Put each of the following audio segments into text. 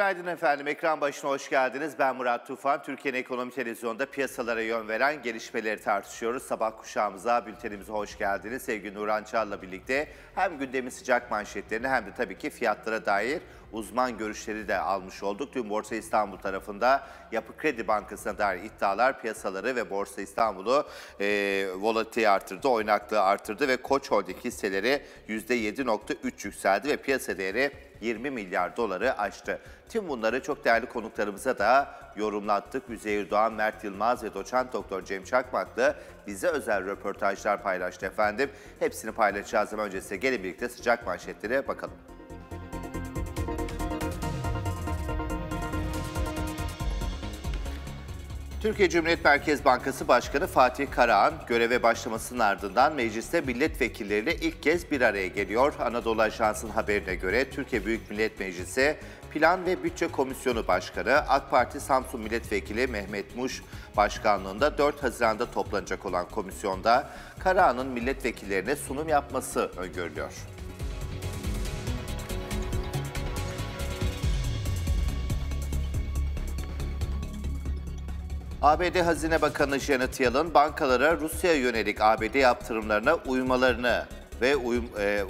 Günaydın efendim. Ekran başına hoş geldiniz. Ben Murat Tufan. Türkiye'nin ekonomi televizyonda piyasalara yön veren gelişmeleri tartışıyoruz. Sabah kuşağımıza, bültenimize hoş geldiniz. Sevgili Nurhan Çağ'la birlikte hem gündemin sıcak manşetlerini hem de tabii ki fiyatlara dair uzman görüşleri de almış olduk. Dün Borsa İstanbul tarafında Yapı Kredi Bankası'na dair iddialar piyasaları ve Borsa İstanbul'u e, volatiği artırdı, oynaklığı artırdı ve Koç Holding hisseleri %7.3 yükseldi ve piyasa değeri 20 milyar doları aştı. Tüm bunları çok değerli konuklarımıza da yorumlattık. Üzeyir Doğan, Mert Yılmaz ve doçent doktor Cem Çakmaklı bize özel röportajlar paylaştı efendim. Hepsini paylaşacağız ama öncesi gelin birlikte sıcak manşetlere bakalım. Türkiye Cumhuriyet Merkez Bankası Başkanı Fatih Karahan göreve başlamasının ardından mecliste milletvekilleriyle ilk kez bir araya geliyor. Anadolu Ajansı'nın haberine göre Türkiye Büyük Millet Meclisi Plan ve Bütçe Komisyonu Başkanı AK Parti Samsun Milletvekili Mehmet Muş başkanlığında 4 Haziran'da toplanacak olan komisyonda Karahan'ın milletvekillerine sunum yapması öngörülüyor. ABD Hazine Bakanı Janet Yellen bankalara Rusya yönelik ABD yaptırımlarına uymalarını ve uyum, e, e,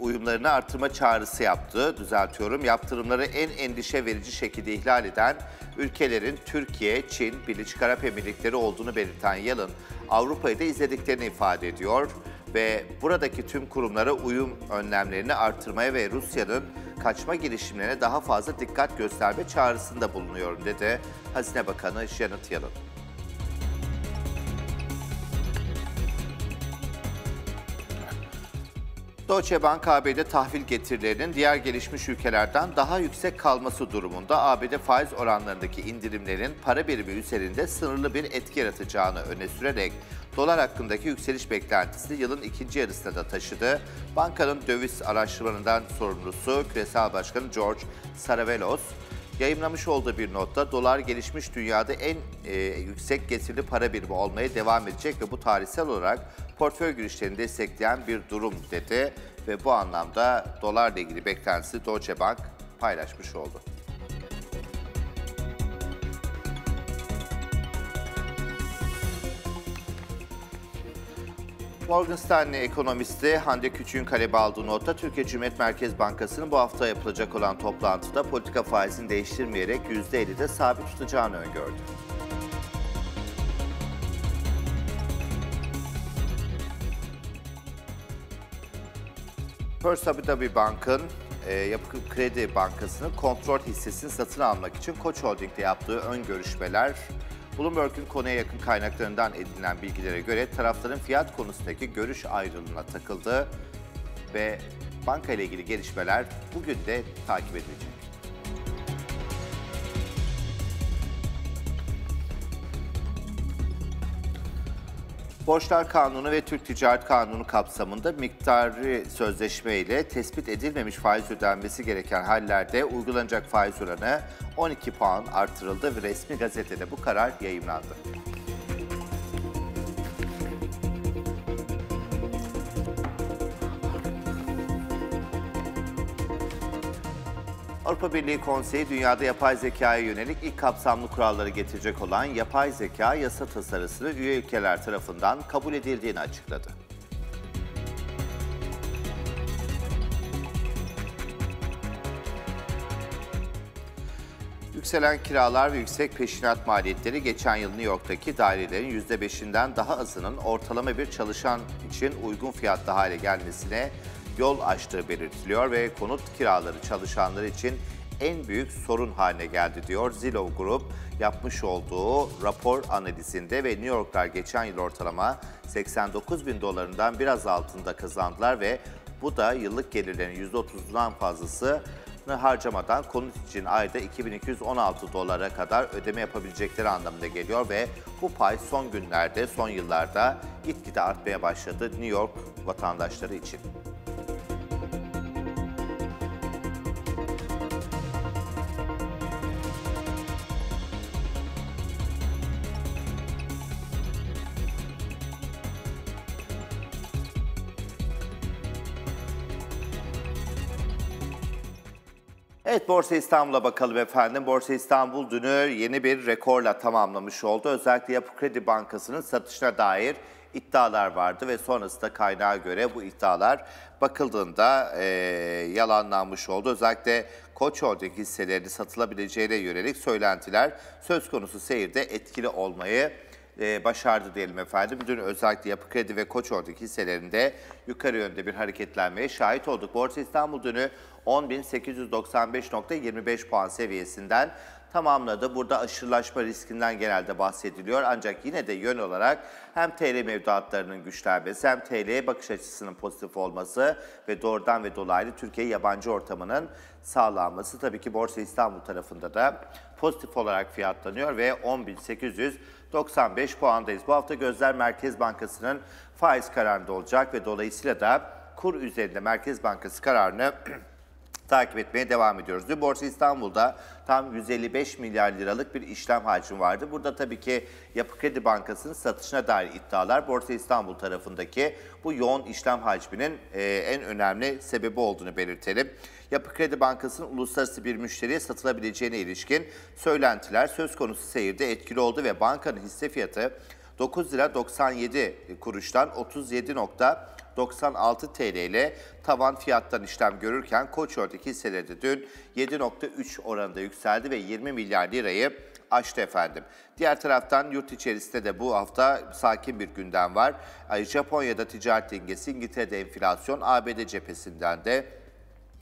uyumlarını artırma çağrısı yaptı. Düzeltiyorum. Yaptırımları en endişe verici şekilde ihlal eden ülkelerin Türkiye, Çin, Birleşik Arap Emirlikleri olduğunu belirten Yellen, Avrupa'yı da izlediklerini ifade ediyor ve buradaki tüm kurumlara uyum önlemlerini artırmaya ve Rusya'nın kaçma girişimlerine daha fazla dikkat gösterme çağrısında bulunuyorum dedi Hazine Bakanı Janet Yellen. Deutsche Bank ABD tahvil getirilerinin diğer gelişmiş ülkelerden daha yüksek kalması durumunda ABD faiz oranlarındaki indirimlerin para birimi üzerinde sınırlı bir etki yaratacağını öne sürerek dolar hakkındaki yükseliş beklentisini yılın ikinci yarısına da taşıdı. Bankanın döviz araştırmalarından sorumlusu Küresel Başkanı George Saravelos, Yayınlamış olduğu bir notta dolar gelişmiş dünyada en e, yüksek getirili para birimi olmaya devam edecek ve bu tarihsel olarak portföy girişlerini destekleyen bir durum dedi ve bu anlamda dolarla ilgili beklentisi Deutsche Bank paylaşmış oldu. Morgan Stanley ekonomisti Hande Küçük'ün kalebe aldığı notta Türkiye Cumhuriyet Merkez Bankası'nın bu hafta yapılacak olan toplantıda politika faizini değiştirmeyerek %50'de sabit tutacağını öngördü. First Abu Dhabi Bank'ın e, Yapı Kredi Bankası'nın kontrol hissesini satın almak için Koç Holding'de yaptığı ön görüşmeler Bloomberg'un konuya yakın kaynaklarından edinilen bilgilere göre tarafların fiyat konusundaki görüş ayrılığına takıldı ve banka ile ilgili gelişmeler bugün de takip edilecek. Borçlar Kanunu ve Türk Ticaret Kanunu kapsamında miktarı sözleşme ile tespit edilmemiş faiz ödenmesi gereken hallerde uygulanacak faiz oranı 12 puan artırıldı ve resmi gazetede bu karar yayınlandı. Avrupa Birliği Konseyi dünyada yapay zekaya yönelik ilk kapsamlı kuralları getirecek olan yapay zeka yasa tasarısını üye ülkeler tarafından kabul edildiğini açıkladı. Yükselen kiralar ve yüksek peşinat maliyetleri geçen yıl New York'taki dairelerin %5'inden daha azının ortalama bir çalışan için uygun fiyatlı hale gelmesine yol açtığı belirtiliyor ve konut kiraları çalışanlar için en büyük sorun haline geldi diyor Zillow Group yapmış olduğu rapor analizinde ve New York'lar geçen yıl ortalama 89 bin dolarından biraz altında kazandılar ve bu da yıllık gelirlerin %30'dan fazlasını harcamadan konut için ayda 2216 dolara kadar ödeme yapabilecekleri anlamına geliyor ve bu pay son günlerde, son yıllarda gitgide artmaya başladı New York vatandaşları için. Evet Borsa İstanbul'a bakalım efendim. Borsa İstanbul dünü yeni bir rekorla tamamlamış oldu. Özellikle Yapı Kredi Bankası'nın satışına dair iddialar vardı ve sonrasında kaynağa göre bu iddialar bakıldığında e, yalanlanmış oldu. Özellikle Koç Holding hisseleri satılabileceğine yönelik söylentiler söz konusu seyirde etkili olmayı e, başardı diyelim efendim. Dün özellikle Yapı Kredi ve koç Koçor'daki hisselerinde yukarı yönde bir hareketlenmeye şahit olduk. Borsa İstanbul dünü 10.895.25 puan seviyesinden tamamladı. Burada aşırılaşma riskinden genelde bahsediliyor. Ancak yine de yön olarak hem TL mevduatlarının güçlenmesi hem TL bakış açısının pozitif olması ve doğrudan ve dolaylı Türkiye yabancı ortamının sağlanması tabii ki Borsa İstanbul tarafında da pozitif olarak fiyatlanıyor ve 10.800 95 puandayız. Bu hafta gözler Merkez Bankası'nın faiz kararında olacak ve dolayısıyla da kur üzerinde Merkez Bankası kararını takip etmeye devam ediyoruz. Dün Borsa İstanbul'da tam 155 milyar liralık bir işlem hacmi vardı. Burada tabii ki Yapı Kredi Bankası'nın satışına dair iddialar Borsa İstanbul tarafındaki bu yoğun işlem hacminin e, en önemli sebebi olduğunu belirtelim. Yapı Kredi Bankası'nın uluslararası bir müşteriye satılabileceğine ilişkin söylentiler söz konusu seyirde etkili oldu ve bankanın hisse fiyatı 9 lira 97 kuruştan 37.96 TL ile tavan fiyattan işlem görürken Koçör'deki hisseleri de dün 7.3 oranında yükseldi ve 20 milyar lirayı aştı efendim. Diğer taraftan yurt içerisinde de bu hafta sakin bir gündem var. Japonya'da ticaret dengesi, İngiltere'de enflasyon, ABD cephesinden de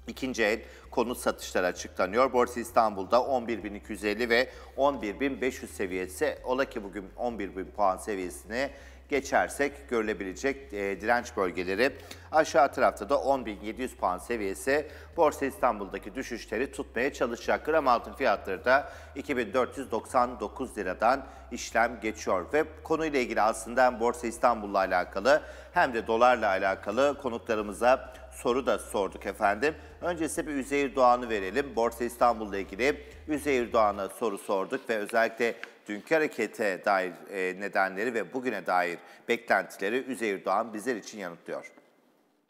İkinci el konut satışları açıklanıyor. Borsa İstanbul'da 11.250 ve 11.500 seviyesi ola ki bugün 11.000 puan seviyesini geçersek görülebilecek e, direnç bölgeleri. Aşağı tarafta da 10.700 puan seviyesi Borsa İstanbul'daki düşüşleri tutmaya çalışacak. Gram altın fiyatları da 2499 liradan işlem geçiyor. Ve konuyla ilgili aslında Borsa İstanbul'la alakalı hem de dolarla alakalı konuklarımıza soru da sorduk efendim. Öncesi bir Üzeyir Doğan'ı verelim. Borsa İstanbul'la ilgili Üzeyir Doğan'a soru sorduk ve özellikle dünkü harekete dair e, nedenleri ve bugüne dair beklentileri Üzeyir Doğan bizler için yanıtlıyor.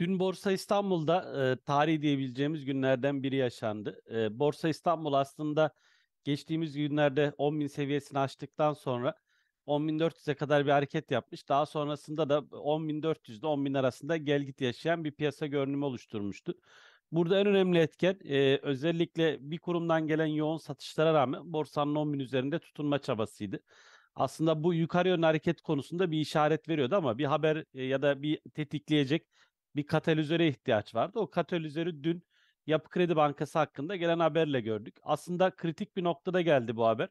Dün Borsa İstanbul'da e, tarih diyebileceğimiz günlerden biri yaşandı. E, Borsa İstanbul aslında geçtiğimiz günlerde 10 bin seviyesini açtıktan sonra 10.400'e kadar bir hareket yapmış. Daha sonrasında da 10.400'de 10.000 arasında gel git yaşayan bir piyasa görünümü oluşturmuştu. Burada en önemli etken e, özellikle bir kurumdan gelen yoğun satışlara rağmen borsanın 10.000 üzerinde tutunma çabasıydı. Aslında bu yukarı yönlü hareket konusunda bir işaret veriyordu ama bir haber e, ya da bir tetikleyecek bir katalizöre ihtiyaç vardı. O katalizörü dün Yapı Kredi Bankası hakkında gelen haberle gördük. Aslında kritik bir noktada geldi bu haber.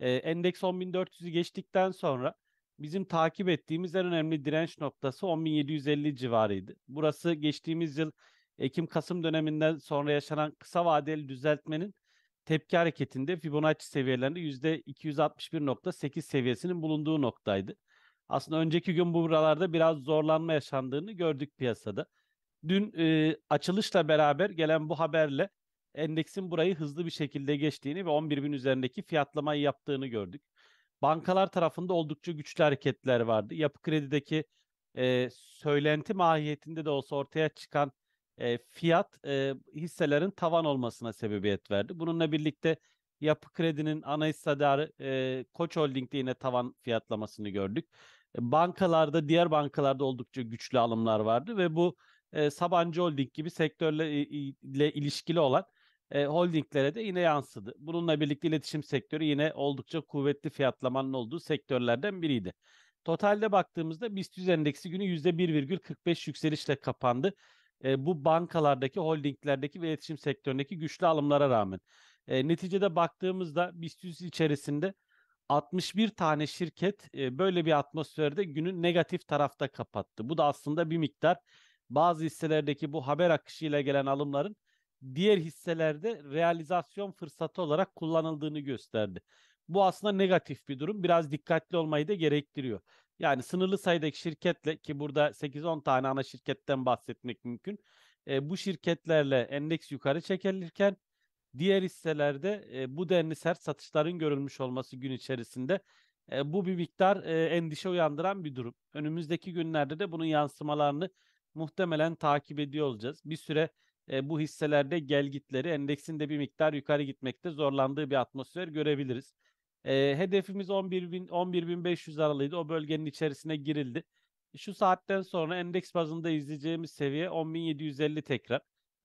E, endeks 10.400'ü geçtikten sonra bizim takip ettiğimiz en önemli direnç noktası 10.750 civarıydı. Burası geçtiğimiz yıl Ekim-Kasım döneminden sonra yaşanan kısa vadeli düzeltmenin tepki hareketinde Fibonacci seviyelerinde %261.8 seviyesinin bulunduğu noktaydı. Aslında önceki gün bu buralarda biraz zorlanma yaşandığını gördük piyasada. Dün e, açılışla beraber gelen bu haberle endeksin burayı hızlı bir şekilde geçtiğini ve 11 bin üzerindeki fiyatlamayı yaptığını gördük. Bankalar tarafında oldukça güçlü hareketler vardı. Yapı kredideki e, söylenti mahiyetinde de olsa ortaya çıkan e, fiyat e, hisselerin tavan olmasına sebebiyet verdi. Bununla birlikte Yapı Kredi'nin ana hissedarı e, Koç Holding'de yine tavan fiyatlamasını gördük. Bankalarda, diğer bankalarda oldukça güçlü alımlar vardı ve bu e, Sabancı Holding gibi sektörle ile ilişkili olan e, holdinglere de yine yansıdı. Bununla birlikte iletişim sektörü yine oldukça kuvvetli fiyatlamanın olduğu sektörlerden biriydi. Totalde baktığımızda BIST 100 endeksi günü %1,45 yükselişle kapandı. E, bu bankalardaki, holdinglerdeki ve iletişim sektöründeki güçlü alımlara rağmen. E, neticede baktığımızda BIST 100 içerisinde 61 tane şirket e, böyle bir atmosferde günü negatif tarafta kapattı. Bu da aslında bir miktar bazı hisselerdeki bu haber akışıyla gelen alımların diğer hisselerde realizasyon fırsatı olarak kullanıldığını gösterdi. Bu aslında negatif bir durum. Biraz dikkatli olmayı da gerektiriyor. Yani sınırlı sayıdaki şirketle ki burada 8-10 tane ana şirketten bahsetmek mümkün. E, bu şirketlerle endeks yukarı çekilirken diğer hisselerde e, bu denli sert satışların görülmüş olması gün içerisinde e, bu bir miktar e, endişe uyandıran bir durum. Önümüzdeki günlerde de bunun yansımalarını muhtemelen takip ediyor olacağız. Bir süre e, bu hisselerde gel gitleri endeksin de bir miktar yukarı gitmekte zorlandığı bir atmosfer görebiliriz. E, hedefimiz 11.500 11 bin aralığıydı. O bölgenin içerisine girildi. Şu saatten sonra endeks bazında izleyeceğimiz seviye 10.750 tekrar.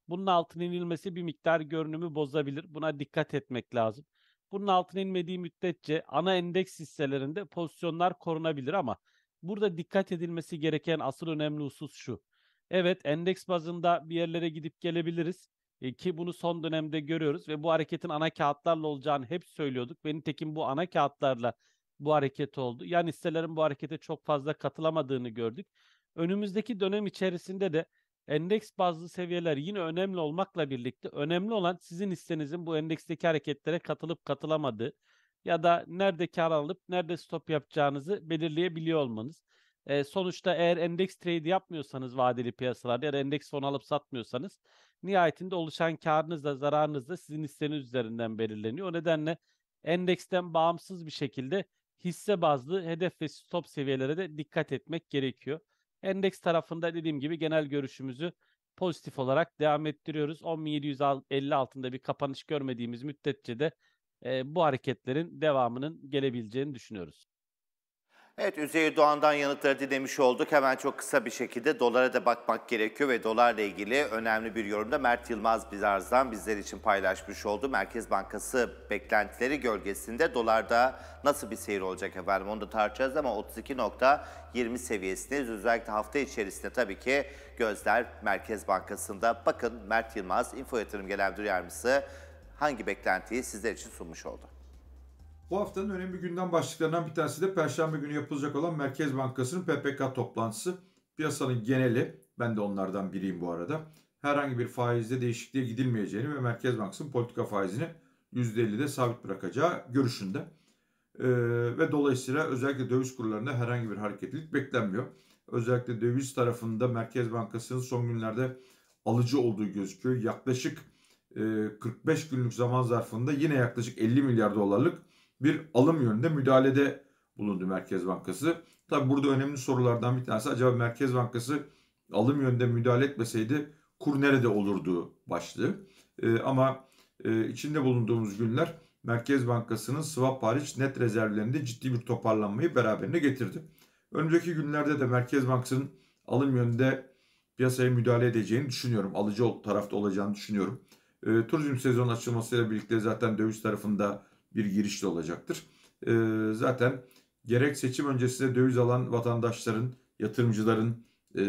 Bunun altına inilmesi bir miktar görünümü bozabilir. Buna dikkat etmek lazım. Bunun altına inmediği müddetçe ana endeks hisselerinde pozisyonlar korunabilir ama burada dikkat edilmesi gereken asıl önemli husus şu. Evet endeks bazında bir yerlere gidip gelebiliriz e, ki bunu son dönemde görüyoruz ve bu hareketin ana kağıtlarla olacağını hep söylüyorduk. Ve nitekim bu ana kağıtlarla bu hareket oldu. Yani hisselerin bu harekete çok fazla katılamadığını gördük. Önümüzdeki dönem içerisinde de endeks bazlı seviyeler yine önemli olmakla birlikte önemli olan sizin hissenizin bu endeksteki hareketlere katılıp katılamadığı ya da nerede kar alıp nerede stop yapacağınızı belirleyebiliyor olmanız. E, sonuçta eğer endeks trade yapmıyorsanız vadeli piyasalarda ya da endeks fon alıp satmıyorsanız nihayetinde oluşan karınız da zararınız da sizin hisseniz üzerinden belirleniyor. O nedenle endeksten bağımsız bir şekilde hisse bazlı hedef ve stop seviyelere de dikkat etmek gerekiyor. Endeks tarafında dediğim gibi genel görüşümüzü pozitif olarak devam ettiriyoruz. 10.750 altında bir kapanış görmediğimiz müddetçe de e, bu hareketlerin devamının gelebileceğini düşünüyoruz. Evet Üzeyir Doğan'dan yanıtları dinlemiş olduk. Hemen çok kısa bir şekilde dolara da bakmak gerekiyor ve dolarla ilgili önemli bir yorumda Mert Yılmaz Bizarz'dan bizler için paylaşmış oldu. Merkez Bankası beklentileri gölgesinde dolarda nasıl bir seyir olacak efendim onu da tartacağız ama 32.20 seviyesinde Özellikle hafta içerisinde tabii ki gözler Merkez Bankası'nda. Bakın Mert Yılmaz, Info Yatırım Genel Müdür Yardımcısı hangi beklentiyi sizler için sunmuş oldu. Bu haftanın önemli gündem başlıklarından bir tanesi de Perşembe günü yapılacak olan Merkez Bankası'nın PPK toplantısı. Piyasanın geneli, ben de onlardan biriyim bu arada, herhangi bir faizde değişikliğe gidilmeyeceğini ve Merkez Bankası'nın politika faizini %50'de sabit bırakacağı görüşünde. Ee, ve dolayısıyla özellikle döviz kurlarında herhangi bir hareketlilik beklenmiyor. Özellikle döviz tarafında Merkez Bankası'nın son günlerde alıcı olduğu gözüküyor. Yaklaşık e, 45 günlük zaman zarfında yine yaklaşık 50 milyar dolarlık bir alım yönünde müdahalede bulundu Merkez Bankası. Tabi burada önemli sorulardan bir tanesi acaba Merkez Bankası alım yönünde müdahale etmeseydi kur nerede olurdu başlığı. E, ama e, içinde bulunduğumuz günler Merkez Bankası'nın swap hariç net rezervlerinde ciddi bir toparlanmayı beraberine getirdi. Önceki günlerde de Merkez Bankası'nın alım yönünde piyasaya müdahale edeceğini düşünüyorum. Alıcı tarafta olacağını düşünüyorum. E, turizm sezonu açılmasıyla birlikte zaten döviz tarafında bir giriş olacaktır. E, zaten gerek seçim öncesinde döviz alan vatandaşların, yatırımcıların e,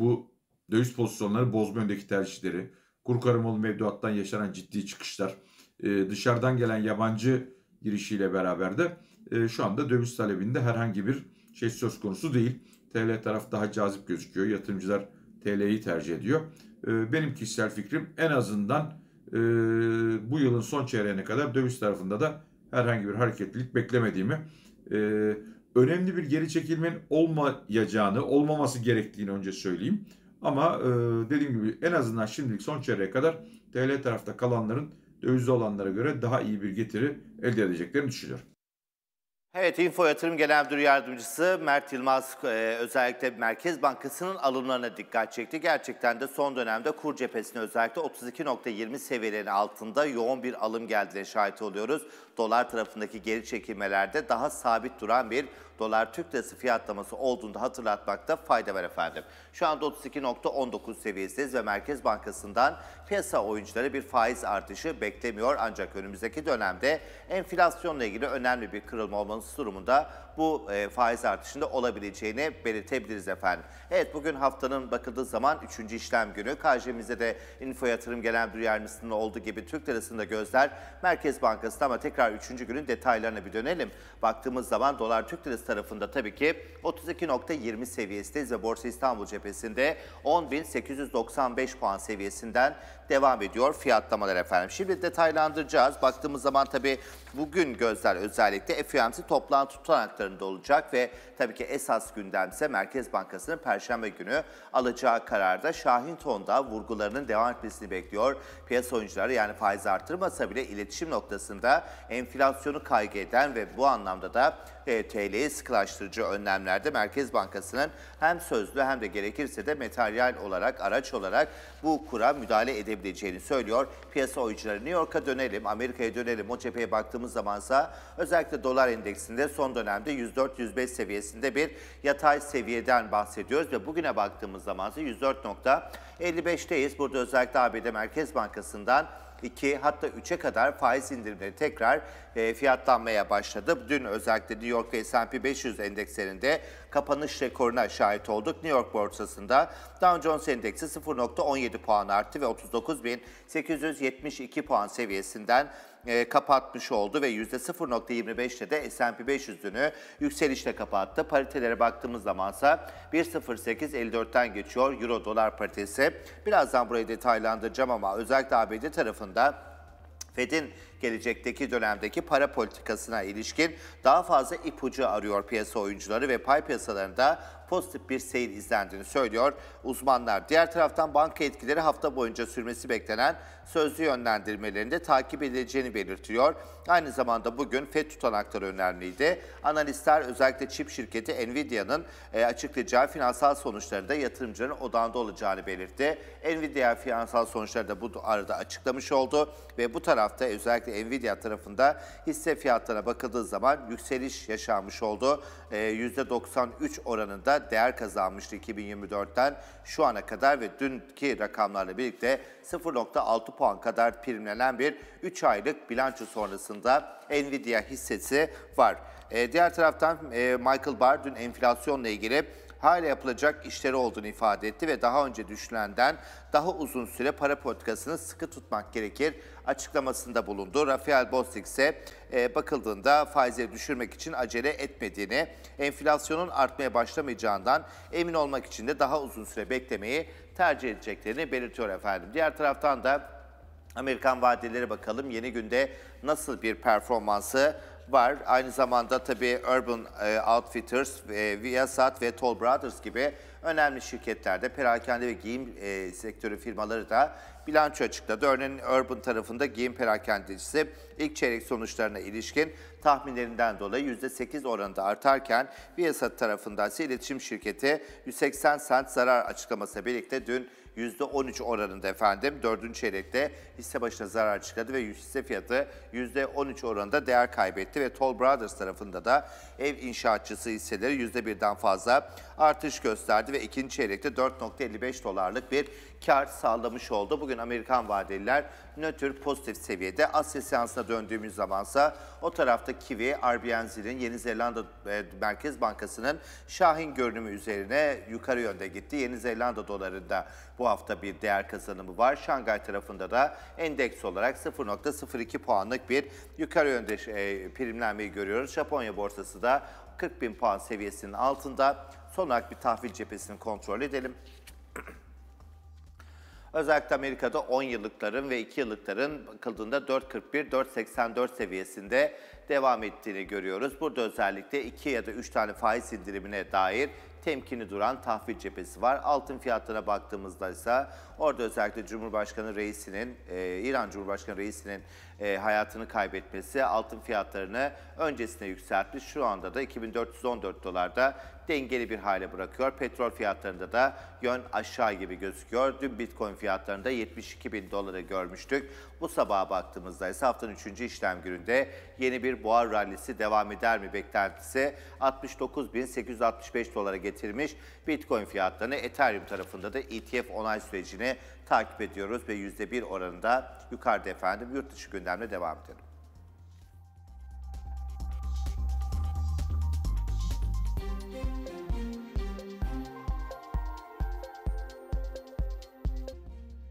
bu döviz pozisyonları bozma öndeki tercihleri, kur karımalı mevduattan yaşanan ciddi çıkışlar, e, dışarıdan gelen yabancı girişiyle beraber de e, şu anda döviz talebinde herhangi bir şey söz konusu değil. TL taraf daha cazip gözüküyor. Yatırımcılar TL'yi tercih ediyor. E, benim kişisel fikrim en azından e, bu yılın son çeyreğine kadar döviz tarafında da herhangi bir hareketlilik beklemediğimi, e, önemli bir geri çekilmenin olmayacağını, olmaması gerektiğini önce söyleyeyim. Ama e, dediğim gibi en azından şimdilik son çeyreğe kadar TL tarafta kalanların dövizde olanlara göre daha iyi bir getiri elde edeceklerini düşünüyorum. Evet, Info Yatırım Genel Müdür Yardımcısı Mert Yılmaz e, özellikle Merkez Bankası'nın alımlarına dikkat çekti. Gerçekten de son dönemde kur cephesine özellikle 32.20 seviyelerinin altında yoğun bir alım geldiğine şahit oluyoruz. Dolar tarafındaki geri çekilmelerde daha sabit duran bir dolar Türk lirası fiyatlaması olduğunda hatırlatmakta fayda var efendim. Şu anda 32.19 seviyesindeyiz ve Merkez Bankası'ndan piyasa oyuncuları bir faiz artışı beklemiyor. Ancak önümüzdeki dönemde enflasyonla ilgili önemli bir kırılma olması durumunda bu e, faiz artışında olabileceğini belirtebiliriz efendim. Evet bugün haftanın bakıldığı zaman 3. işlem günü. KJ'mizde de info yatırım gelen bir yardımcısının olduğu gibi Türk lirasında gözler Merkez Bankası'nda ama tekrar 3. günün detaylarına bir dönelim. Baktığımız zaman dolar Türk lirası tarafında tabii ki 32.20 seviyesinde ve Borsa İstanbul cephesinde 10.895 puan seviyesinden devam ediyor fiyatlamalar efendim. Şimdi detaylandıracağız. Baktığımız zaman tabii bugün gözler özellikle FOMC toplantı tutanaklarında olacak ve tabii ki esas gündemse Merkez Bankası'nın Perşembe günü alacağı kararda Şahin Ton'da vurgularının devam etmesini bekliyor. Piyasa oyuncuları yani faiz artırmasa bile iletişim noktasında enflasyonu kaygı eden ve bu anlamda da e, TL'yi sıkılaştırıcı önlemlerde Merkez Bankası'nın hem sözlü hem de gerekirse de materyal olarak, araç olarak bu kura müdahale edebilir olabileceğini söylüyor piyasa oyuncuları. New York'a dönelim, Amerika'ya dönelim. O cepheye baktığımız zamansa özellikle dolar endeksinde son dönemde 104-105 seviyesinde bir yatay seviyeden bahsediyoruz ve bugüne baktığımız zamansa 104.55'teyiz. Burada özellikle ABD Merkez Bankası'ndan 2 hatta 3'e kadar faiz indirimleri tekrar e, fiyatlanmaya başladı. Dün özellikle New York ve S&P 500 endekslerinde kapanış rekoruna şahit olduk. New York borsasında Dow Jones endeksi 0.17 puan arttı ve 39.872 puan seviyesinden e, kapatmış oldu ve %0.25'te de S&P 500'ünü yükselişle kapattı. Paritelere baktığımız zamansa 1.08.54'ten geçiyor Euro dolar paritesi. Birazdan burayı detaylandıracağım ama özellikle ABD tarafında Fed'in gelecekteki dönemdeki para politikasına ilişkin daha fazla ipucu arıyor piyasa oyuncuları ve pay piyasalarında pozitif bir seyir izlendiğini söylüyor uzmanlar. Diğer taraftan banka etkileri hafta boyunca sürmesi beklenen sözlü yönlendirmelerinde takip edileceğini belirtiyor. Aynı zamanda bugün FED tutanakları önemliydi. Analistler özellikle çip şirketi Nvidia'nın e, açıklayacağı finansal sonuçları da yatırımcıların odağında olacağını belirtti. Nvidia finansal sonuçları da bu arada açıklamış oldu ve bu tarafta özellikle Nvidia tarafında hisse fiyatlarına bakıldığı zaman yükseliş yaşanmış oldu. %93 e, oranında değer kazanmıştı 2024'ten şu ana kadar ve dünkü rakamlarla birlikte 0.6 puan kadar primlenen bir 3 aylık bilanço sonrasında Nvidia hissesi var. E, diğer taraftan e, Michael Barr dün enflasyonla ilgili hala yapılacak işleri olduğunu ifade etti ve daha önce düşünülenden daha uzun süre para politikasını sıkı tutmak gerekir açıklamasında bulundu. Rafael Bostik ise e, bakıldığında faizleri düşürmek için acele etmediğini, enflasyonun artmaya başlamayacağından emin olmak için de daha uzun süre beklemeyi tercih edeceklerini belirtiyor efendim. Diğer taraftan da Amerikan vadeleri bakalım yeni günde nasıl bir performansı var. Aynı zamanda tabii Urban e, Outfitters, e, Viasat ve Toll Brothers gibi önemli şirketlerde perakende ve giyim e, sektörü firmaları da bilanço açıkladı. Örneğin Urban tarafında giyim perakendecisi ilk çeyrek sonuçlarına ilişkin tahminlerinden dolayı %8 oranında artarken Viasat tarafından ise iletişim şirketi 180 sent zarar açıklaması birlikte dün %13 oranında efendim. Dördüncü çeyrekte hisse başına zarar çıkardı ve hisse fiyatı %13 oranında değer kaybetti ve Toll Brothers tarafında da ev inşaatçısı hisseleri %1'den fazla artış gösterdi ve ikinci çeyrekte 4.55 dolarlık bir kar sağlamış oldu. Bugün Amerikan vadeliler nötr pozitif seviyede. Asya seansına döndüğümüz zamansa o tarafta Kiwi, RBNZ'nin Yeni Zelanda e, Merkez Bankası'nın Şahin görünümü üzerine yukarı yönde gitti. Yeni Zelanda dolarında bu hafta bir değer kazanımı var. Şangay tarafında da endeks olarak 0.02 puanlık bir yukarı yönde e, primlenmeyi görüyoruz. Japonya borsası da 40 bin puan seviyesinin altında. Son olarak bir tahvil cephesini kontrol edelim. Özellikle Amerika'da 10 yıllıkların ve 2 yıllıkların bakıldığında 4.41-4.84 seviyesinde devam ettiğini görüyoruz. Burada özellikle 2 ya da 3 tane faiz indirimine dair temkini duran tahvil cephesi var. Altın fiyatlarına baktığımızda ise orada özellikle Cumhurbaşkanı reisinin, e, İran Cumhurbaşkanı reisinin e, hayatını kaybetmesi altın fiyatlarını öncesine yükseltmiş. Şu anda da 2414 dolarda dengeli bir hale bırakıyor. Petrol fiyatlarında da yön aşağı gibi gözüküyor. Dün Bitcoin fiyatlarında 72 bin doları görmüştük. Bu sabaha baktığımızda ise haftanın 3. işlem gününde yeni bir boğa rallisi devam eder mi beklentisi 69.865 dolara getirmiş Bitcoin fiyatlarını Ethereum tarafında da ETF onay sürecini takip ediyoruz ve %1 oranında yukarıda efendim yurt dışı gündemle devam edelim.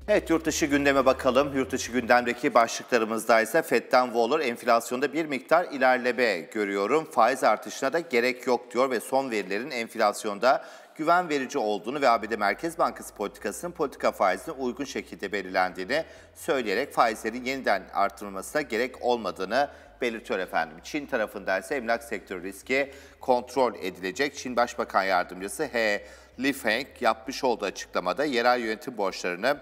Evet yurt dışı gündeme bakalım. Yurt dışı gündemdeki başlıklarımızda ise FED'den Waller enflasyonda bir miktar ilerleme görüyorum. Faiz artışına da gerek yok diyor ve son verilerin enflasyonda güven verici olduğunu ve ABD Merkez Bankası politikasının politika faizine uygun şekilde belirlendiğini söyleyerek faizlerin yeniden artırılmasına gerek olmadığını belirtiyor efendim. Çin tarafında ise emlak sektörü riski kontrol edilecek. Çin Başbakan Yardımcısı He Li Feng yapmış olduğu açıklamada yerel yönetim borçlarını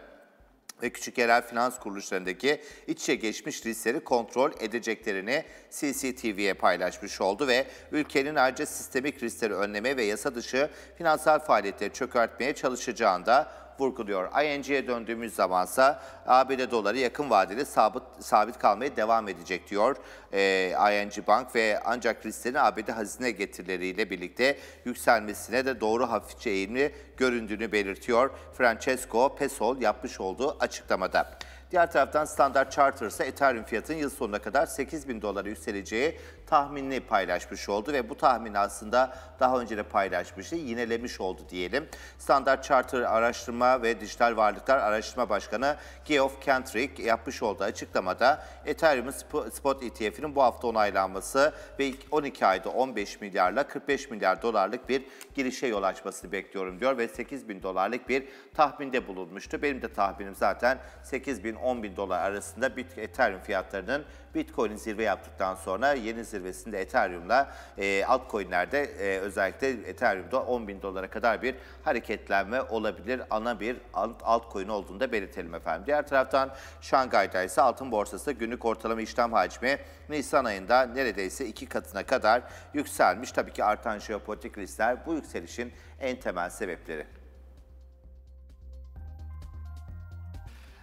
ve küçük yerel finans kuruluşlarındaki iç içe geçmiş riskleri kontrol edeceklerini CCTV'ye paylaşmış oldu ve ülkenin ayrıca sistemik riskleri önleme ve yasa dışı finansal faaliyetleri çökertmeye çalışacağında vurguluyor. ING'ye döndüğümüz zamansa ABD doları yakın vadeli sabit, sabit kalmaya devam edecek diyor e, ING Bank ve ancak risklerin ABD hazine getirileriyle birlikte yükselmesine de doğru hafifçe eğilimli göründüğünü belirtiyor Francesco Pesol yapmış olduğu açıklamada. Diğer taraftan Standard Charter ise Ethereum fiyatının yıl sonuna kadar 8 bin dolara yükseleceği tahminini paylaşmış oldu ve bu tahmin aslında daha önce de paylaşmıştı, yinelemiş oldu diyelim. Standart Charter Araştırma ve Dijital Varlıklar Araştırma Başkanı Geoff Kentrick yapmış olduğu açıklamada Ethereum Spot ETF'inin bu hafta onaylanması ve 12 ayda 15 milyarla 45 milyar dolarlık bir girişe yol açmasını bekliyorum diyor ve 8 bin dolarlık bir tahminde bulunmuştu. Benim de tahminim zaten 8 bin 10 bin dolar arasında bir Ethereum fiyatlarının Bitcoin'in zirve yaptıktan sonra yeni zirvesinde Ethereum'la e, altcoin'lerde e, özellikle Ethereum'da 10 bin dolara kadar bir hareketlenme olabilir. Ana bir alt, altcoin olduğunu da belirtelim efendim. Diğer taraftan Şangay'da ise altın borsası günlük ortalama işlem hacmi Nisan ayında neredeyse iki katına kadar yükselmiş. Tabii ki artan jeopolitik riskler bu yükselişin en temel sebepleri.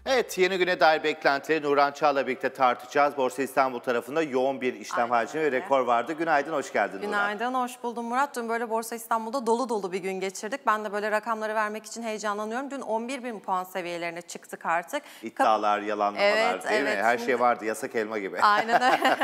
Evet yeni güne dair beklentileri Nurhan Çağ'la birlikte tartışacağız. Borsa İstanbul tarafında yoğun bir işlem hacmi ve rekor vardı. Günaydın, hoş geldin Günaydın, Nurhan. hoş buldum Murat. Dün böyle Borsa İstanbul'da dolu dolu bir gün geçirdik. Ben de böyle rakamları vermek için heyecanlanıyorum. Dün 11 bin puan seviyelerine çıktık artık. İddialar, yalanlamalar evet, değil evet, mi? Her şimdi... şey vardı, yasak elma gibi. Aynen öyle.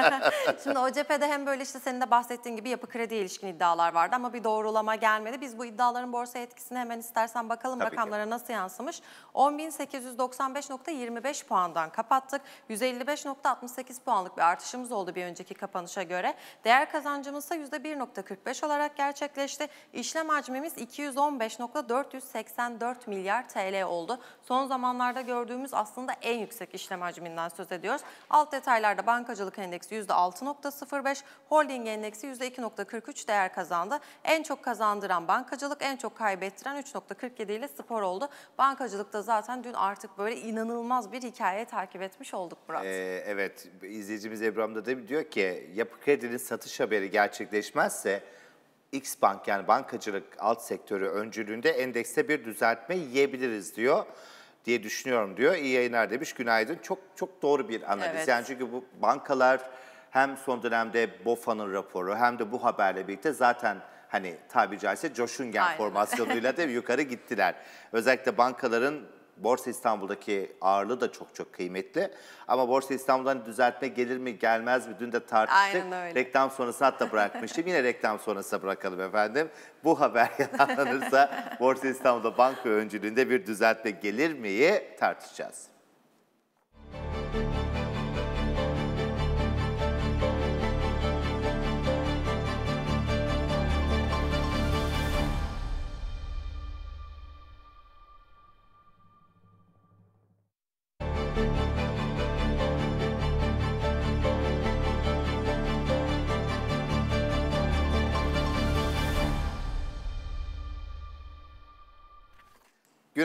şimdi OCP'de hem böyle işte senin de bahsettiğin gibi yapı kredi ilişkin iddialar vardı ama bir doğrulama gelmedi. Biz bu iddiaların borsa etkisini hemen istersen bakalım Tabii rakamlara ki. nasıl yansımış. 10.895 %55.25 puandan kapattık. 155.68 puanlık bir artışımız oldu bir önceki kapanışa göre. Değer kazancımız ise %1.45 olarak gerçekleşti. İşlem hacmimiz 215.484 milyar TL oldu. Son zamanlarda gördüğümüz aslında en yüksek işlem hacminden söz ediyoruz. Alt detaylarda bankacılık endeksi %6.05, holding endeksi %2.43 değer kazandı. En çok kazandıran bankacılık, en çok kaybettiren 3.47 ile spor oldu. Bankacılıkta zaten dün artık böyle inanılmaz inanılmaz bir hikaye takip etmiş olduk Murat. Ee, evet, izleyicimiz Ebram da, da diyor ki yapı kredinin satış haberi gerçekleşmezse X Bank yani bankacılık alt sektörü öncülüğünde endekste bir düzeltme yiyebiliriz diyor diye düşünüyorum diyor. İyi yayınlar demiş. Günaydın. Çok çok doğru bir analiz. Evet. Yani çünkü bu bankalar hem son dönemde BOFA'nın raporu hem de bu haberle birlikte zaten hani tabi caizse coşungen Aynen. formasyonuyla da yukarı gittiler. Özellikle bankaların Borsa İstanbul'daki ağırlığı da çok çok kıymetli. Ama Borsa İstanbul'dan hani düzeltme gelir mi gelmez mi dün de tartıştık. Reklam sonrası hatta bırakmıştım. Yine reklam sonrası bırakalım efendim. Bu haber yalanlanırsa Borsa İstanbul'da banka öncülüğünde bir düzeltme gelir miyi tartışacağız.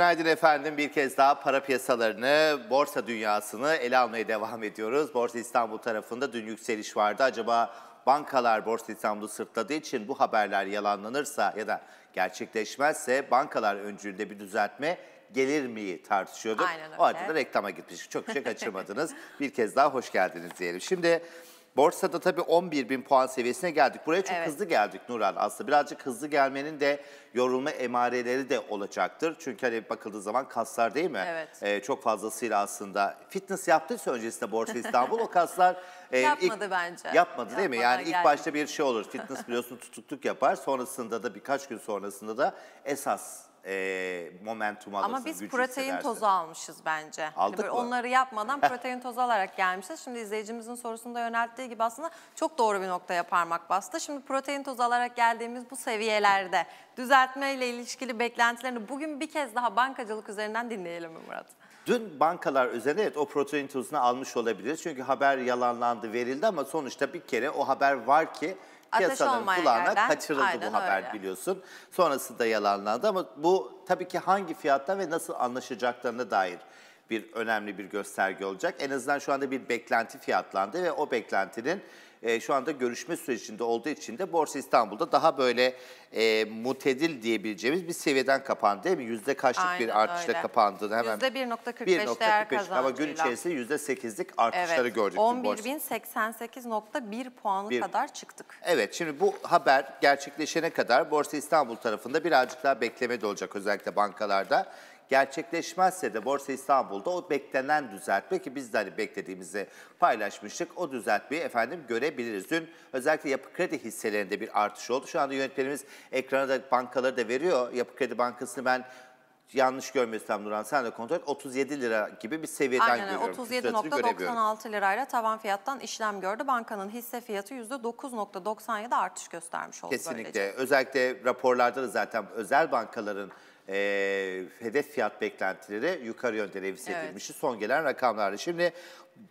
Günaydın efendim. Bir kez daha para piyasalarını, borsa dünyasını ele almaya devam ediyoruz. Borsa İstanbul tarafında dün yükseliş vardı. Acaba bankalar Borsa İstanbul'u sırtladığı için bu haberler yalanlanırsa ya da gerçekleşmezse bankalar öncülde bir düzeltme gelir mi tartışıyorduk. Aynen öyle. O arada da reklama gitmiş. Çok bir şey kaçırmadınız. bir kez daha hoş geldiniz diyelim. Şimdi Borsada tabii 11 bin puan seviyesine geldik. Buraya çok evet. hızlı geldik Nuran aslında. Birazcık hızlı gelmenin de yorulma emareleri de olacaktır. Çünkü hani bakıldığı zaman kaslar değil mi? Evet. Ee, çok fazlasıyla aslında fitness yaptıysa öncesinde Borsa İstanbul o kaslar... E, yapmadı ilk, bence. Yapmadı, yapmadı değil mi? Yani geldi. ilk başta bir şey olur. Fitness biliyorsun tutukluk yapar. Sonrasında da birkaç gün sonrasında da esas e, momentum alırsınız. Ama biz protein tozu almışız bence. Hani Aldık yani mı? Onları yapmadan protein tozu alarak gelmişiz. Şimdi izleyicimizin sorusunda yönelttiği gibi aslında çok doğru bir noktaya parmak bastı. Şimdi protein tozu alarak geldiğimiz bu seviyelerde düzeltme ile ilişkili beklentilerini bugün bir kez daha bankacılık üzerinden dinleyelim mi Murat? Dün bankalar üzerine evet, o protein tozunu almış olabilir. Çünkü haber yalanlandı, verildi ama sonuçta bir kere o haber var ki piyasanın olmayan kulağına yerden. kaçırıldı Aynen bu haber öyle. biliyorsun. Sonrası da yalanlandı ama bu tabii ki hangi fiyatta ve nasıl anlaşacaklarına dair bir önemli bir gösterge olacak. En azından şu anda bir beklenti fiyatlandı ve o beklentinin e, şu anda görüşme sürecinde olduğu için de Borsa İstanbul'da daha böyle e, mutedil diyebileceğimiz bir seviyeden kapandı değil mi? Yüzde kaçlık Aynen bir artışla öyle. kapandığını hemen. Yüzde 1.45 değer kazancıyla. Ama gün içerisinde yüzde 8'lik artışları evet, gördük. 11.088.1 puanı bir. kadar çıktık. Evet şimdi bu haber gerçekleşene kadar Borsa İstanbul tarafında birazcık daha bekleme de olacak özellikle bankalarda. Gerçekleşmezse de Borsa İstanbul'da o beklenen düzeltme ki biz de hani beklediğimizi paylaşmıştık. O düzeltmeyi efendim görebiliriz. Dün özellikle yapı kredi hisselerinde bir artış oldu. Şu anda yönetmenimiz ekrana da bankaları da veriyor. Yapı Kredi Bankası'nı ben yanlış görmüyorsam Duran sen de kontrol et 37 lira gibi bir seviyeden Aynen, görüyorum. 37.96 lirayla tavan fiyattan işlem gördü. Bankanın hisse fiyatı %9.97 artış göstermiş oldu Kesinlikle. Böylece. Özellikle raporlarda da zaten özel bankaların e, hedef fiyat beklentileri yukarı yönde revize evet. Son gelen rakamlarda Şimdi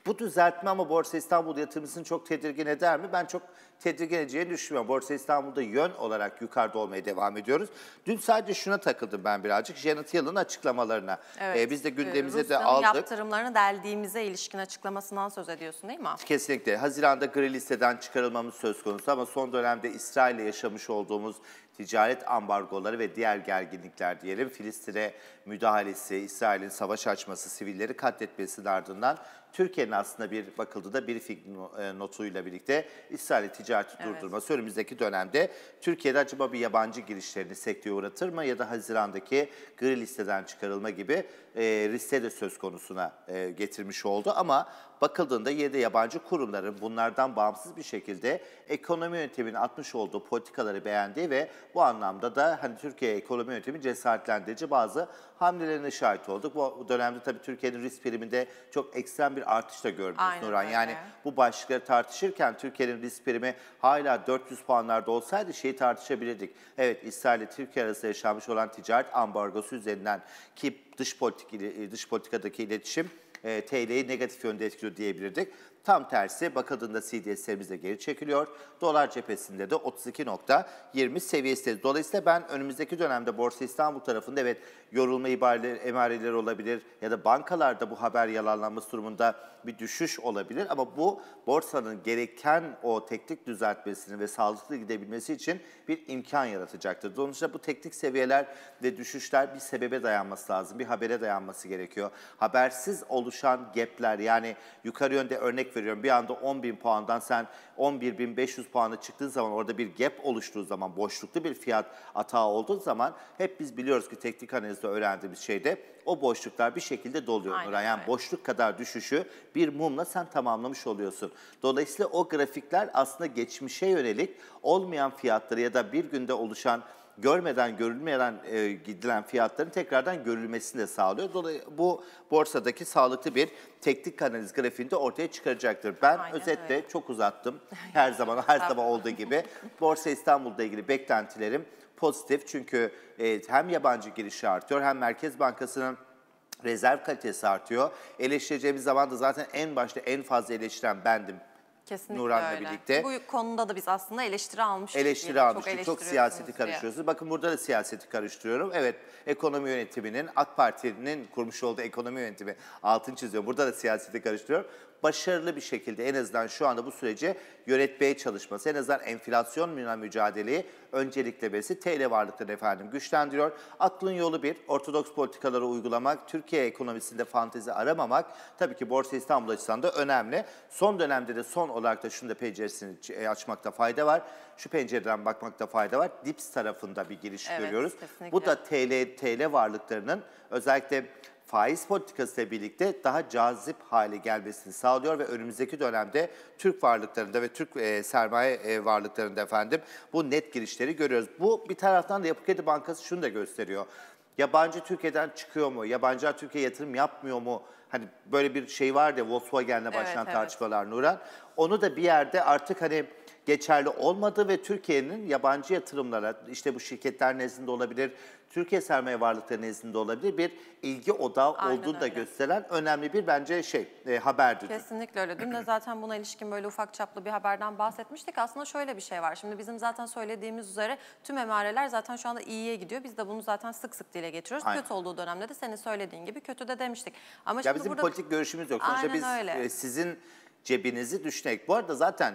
bu düzeltme ama Borsa İstanbul yatırımcısını çok tedirgin eder mi? Ben çok tedirgin edeceğini düşünmüyorum. Borsa İstanbul'da yön olarak yukarıda olmaya devam ediyoruz. Dün sadece şuna takıldım ben birazcık. Janet Yellen'ın açıklamalarına. Evet, ee, biz de e, gündemimize de aldık. yaptırımlarını deldiğimize ilişkin açıklamasından söz ediyorsun değil mi? Kesinlikle. Haziran'da gri listeden çıkarılmamız söz konusu ama son dönemde İsrail'le yaşamış olduğumuz ticaret ambargoları ve diğer gerginlikler diyelim. Filistin'e müdahalesi, İsrail'in savaş açması, sivilleri katletmesinin ardından Türkiye'nin aslında bir bakıldı da briefing e, notuyla birlikte İsrail ticareti evet. durdurması önümüzdeki dönemde Türkiye'de acaba bir yabancı girişlerini sekteye uğratır mı ya da Haziran'daki gri listeden çıkarılma gibi e, riske de söz konusuna e, getirmiş oldu ama bakıldığında yedi yabancı kurumların bunlardan bağımsız bir şekilde ekonomi yönteminin atmış olduğu politikaları beğendiği ve bu anlamda da hani Türkiye ekonomi yönetimi cesaretlendirici bazı hamlelerine şahit olduk. Bu dönemde tabii Türkiye'nin risk priminde çok ekstrem bir artış da gördünüz Aynen Nurhan. Yani bu başlıkları tartışırken Türkiye'nin risk primi hala 400 puanlarda olsaydı şeyi tartışabilirdik. Evet İsrail ile Türkiye arasında yaşanmış olan ticaret ambargosu üzerinden ki dış politik dış politikadaki iletişim e, TL'yi negatif yönde etkiliyor diyebilirdik. Tam tersi bak adında CDS'lerimiz de geri çekiliyor. Dolar cephesinde de 32.20 seviyesi. Dolayısıyla ben önümüzdeki dönemde Borsa İstanbul tarafında evet yorulma ibareleri, emareleri olabilir ya da bankalarda bu haber yalanlanması durumunda bir düşüş olabilir. Ama bu borsanın gereken o teknik düzeltmesini ve sağlıklı gidebilmesi için bir imkan yaratacaktır. Dolayısıyla bu teknik seviyeler ve düşüşler bir sebebe dayanması lazım, bir habere dayanması gerekiyor. Habersiz oluşan gapler yani yukarı yönde örnek veriyorum bir anda 10 bin puandan sen 11 bin 500 puana çıktığın zaman orada bir gap oluştuğu zaman boşluklu bir fiyat atağı olduğu zaman hep biz biliyoruz ki teknik analizde öğrendiğimiz şeyde o boşluklar bir şekilde doluyor Aynen, Nuray. Yani evet. boşluk kadar düşüşü bir mumla sen tamamlamış oluyorsun. Dolayısıyla o grafikler aslında geçmişe yönelik olmayan fiyatları ya da bir günde oluşan görmeden görülmeden e, gidilen fiyatların tekrardan görülmesini de sağlıyor. Dolayısıyla bu borsadaki sağlıklı bir teknik analiz grafiğinde ortaya çıkaracaktır. Ben Aynen özetle öyle. çok uzattım. Her zaman her zaman olduğu gibi Borsa İstanbul'da ilgili beklentilerim pozitif. Çünkü e, hem yabancı girişi artıyor hem Merkez Bankası'nın rezerv kalitesi artıyor. Eleştireceğimiz zaman da zaten en başta en fazla eleştiren bendim Kesinlikle Nuran'la öyle. birlikte. Bu konuda da biz aslında eleştiri almıştık. Eleştiri yani. almıştık. Çok, çok siyaseti karıştırıyoruz. Diye. Bakın burada da siyaseti karıştırıyorum. Evet ekonomi yönetiminin, AK Parti'nin kurmuş olduğu ekonomi yönetimi altın çiziyor. Burada da siyaseti karıştırıyorum. Başarılı bir şekilde en azından şu anda bu süreci yönetmeye çalışması, en azından enflasyon mücadeleyi öncelikle besi TL varlıkları efendim güçlendiriyor. Aklın yolu bir, ortodoks politikaları uygulamak, Türkiye ekonomisinde fantezi aramamak tabii ki Borsa İstanbul açısından da önemli. Son dönemde de son olarak da şunu da penceresini e, açmakta fayda var. Şu pencereden bakmakta fayda var. Dips tarafında bir giriş evet, görüyoruz. Kesinlikle. Bu da TL, TL varlıklarının özellikle faiz politikasıyla birlikte daha cazip hale gelmesini sağlıyor ve önümüzdeki dönemde Türk varlıklarında ve Türk e, sermaye e, varlıklarında efendim bu net girişleri görüyoruz. Bu bir taraftan da Yapı Kredi Bankası şunu da gösteriyor. Yabancı Türkiye'den çıkıyor mu? Yabancılar Türkiye yatırım yapmıyor mu? Hani böyle bir şey vardı Volkswagen'le başlayan evet, evet. tartışmalar Nuran. Onu da bir yerde artık hani geçerli olmadığı ve Türkiye'nin yabancı yatırımlara, işte bu şirketler nezdinde olabilir, Türkiye sermaye varlıkları nezdinde olabilir bir ilgi odağı Aynen olduğunu öyle. da gösteren önemli bir bence şey e, haberdi. Kesinlikle öyle. Dün de zaten buna ilişkin böyle ufak çaplı bir haberden bahsetmiştik. Aslında şöyle bir şey var. Şimdi bizim zaten söylediğimiz üzere tüm emareler zaten şu anda iyiye gidiyor. Biz de bunu zaten sık sık dile getiriyoruz. Aynen. Kötü olduğu dönemde de senin söylediğin gibi kötü de demiştik. Ama ya şimdi bizim burada... politik görüşümüz yok. Aynen biz öyle. E, sizin cebinizi düşünerek. Bu arada zaten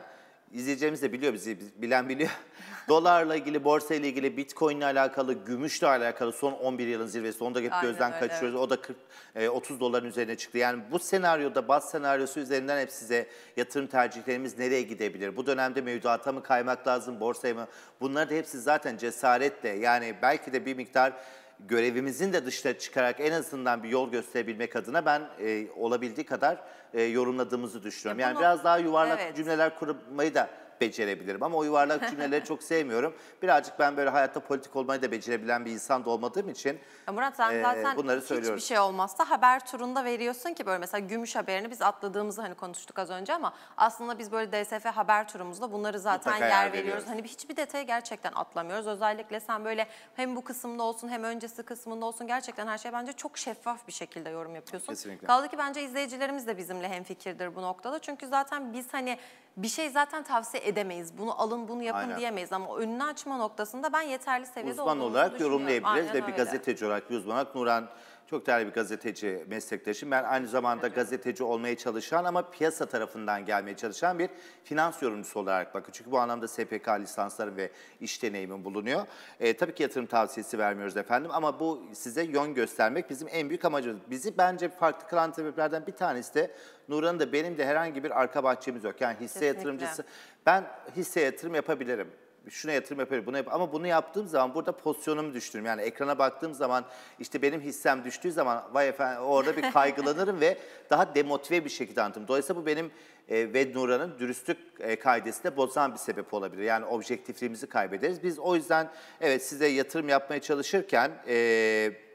izleyeceğimiz de biliyor bizi, bilen biliyor. Dolarla ilgili, borsa ile ilgili, bitcoin ile alakalı, gümüşle alakalı son 11 yılın zirvesi. Onu hep Aynen gözden öyle, kaçırıyoruz. O da 40, e, 30 doların üzerine çıktı. Yani bu senaryoda, bas senaryosu üzerinden hep size yatırım tercihlerimiz nereye gidebilir? Bu dönemde mevduata mı kaymak lazım, borsaya mı? Bunları da hepsi zaten cesaretle yani belki de bir miktar görevimizin de dışına çıkarak en azından bir yol gösterebilmek adına ben e, olabildiği kadar e, yorumladığımızı düşünüyorum. Ya e, yani biraz daha yuvarlak evet. cümleler kurmayı da becerebilirim. Ama o yuvarlak cümleleri çok sevmiyorum. Birazcık ben böyle hayatta politik olmayı da becerebilen bir insan da olmadığım için Murat sen e, zaten bunları söylüyoruz. hiçbir şey olmazsa haber turunda veriyorsun ki böyle mesela gümüş haberini biz atladığımızı hani konuştuk az önce ama aslında biz böyle DSF haber turumuzda bunları zaten Mutlaka yer veriyoruz. veriyoruz. Hani hiçbir detayı gerçekten atlamıyoruz. Özellikle sen böyle hem bu kısımda olsun hem öncesi kısmında olsun gerçekten her şey bence çok şeffaf bir şekilde yorum yapıyorsun. Kesinlikle. Kaldı ki bence izleyicilerimiz de bizimle hemfikirdir bu noktada. Çünkü zaten biz hani bir şey zaten tavsiye edemeyiz. Bunu alın bunu yapın Aynen. diyemeyiz ama önünü açma noktasında ben yeterli seviyede Uzman olarak yorumlayabiliriz ve bir gazeteci olarak bir uzman Nuran çok değerli bir gazeteci meslektaşım. Ben aynı zamanda gazeteci olmaya çalışan ama piyasa tarafından gelmeye çalışan bir finans yorumcusu olarak bakın Çünkü bu anlamda SPK lisanslarım ve iş deneyimim bulunuyor. E, tabii ki yatırım tavsiyesi vermiyoruz efendim ama bu size yön göstermek bizim en büyük amacımız. Bizi bence farklı kılan sebeplerden bir tanesi de Nurhan'ın da benim de herhangi bir arka bahçemiz yok. Yani hisse Kesinlikle. yatırımcısı ben hisse yatırım yapabilirim şuna yatırım yapıyorum, buna yap ama bunu yaptığım zaman burada pozisyonumu düşürürüm. Yani ekrana baktığım zaman işte benim hissem düştüğü zaman vay efendim orada bir kaygılanırım ve daha demotive bir şekilde anlatırım. Dolayısıyla bu benim e, ve Nura'nın dürüstlük e, kaidesine bozan bir sebep olabilir. Yani objektifliğimizi kaybederiz. Biz o yüzden evet size yatırım yapmaya çalışırken... E,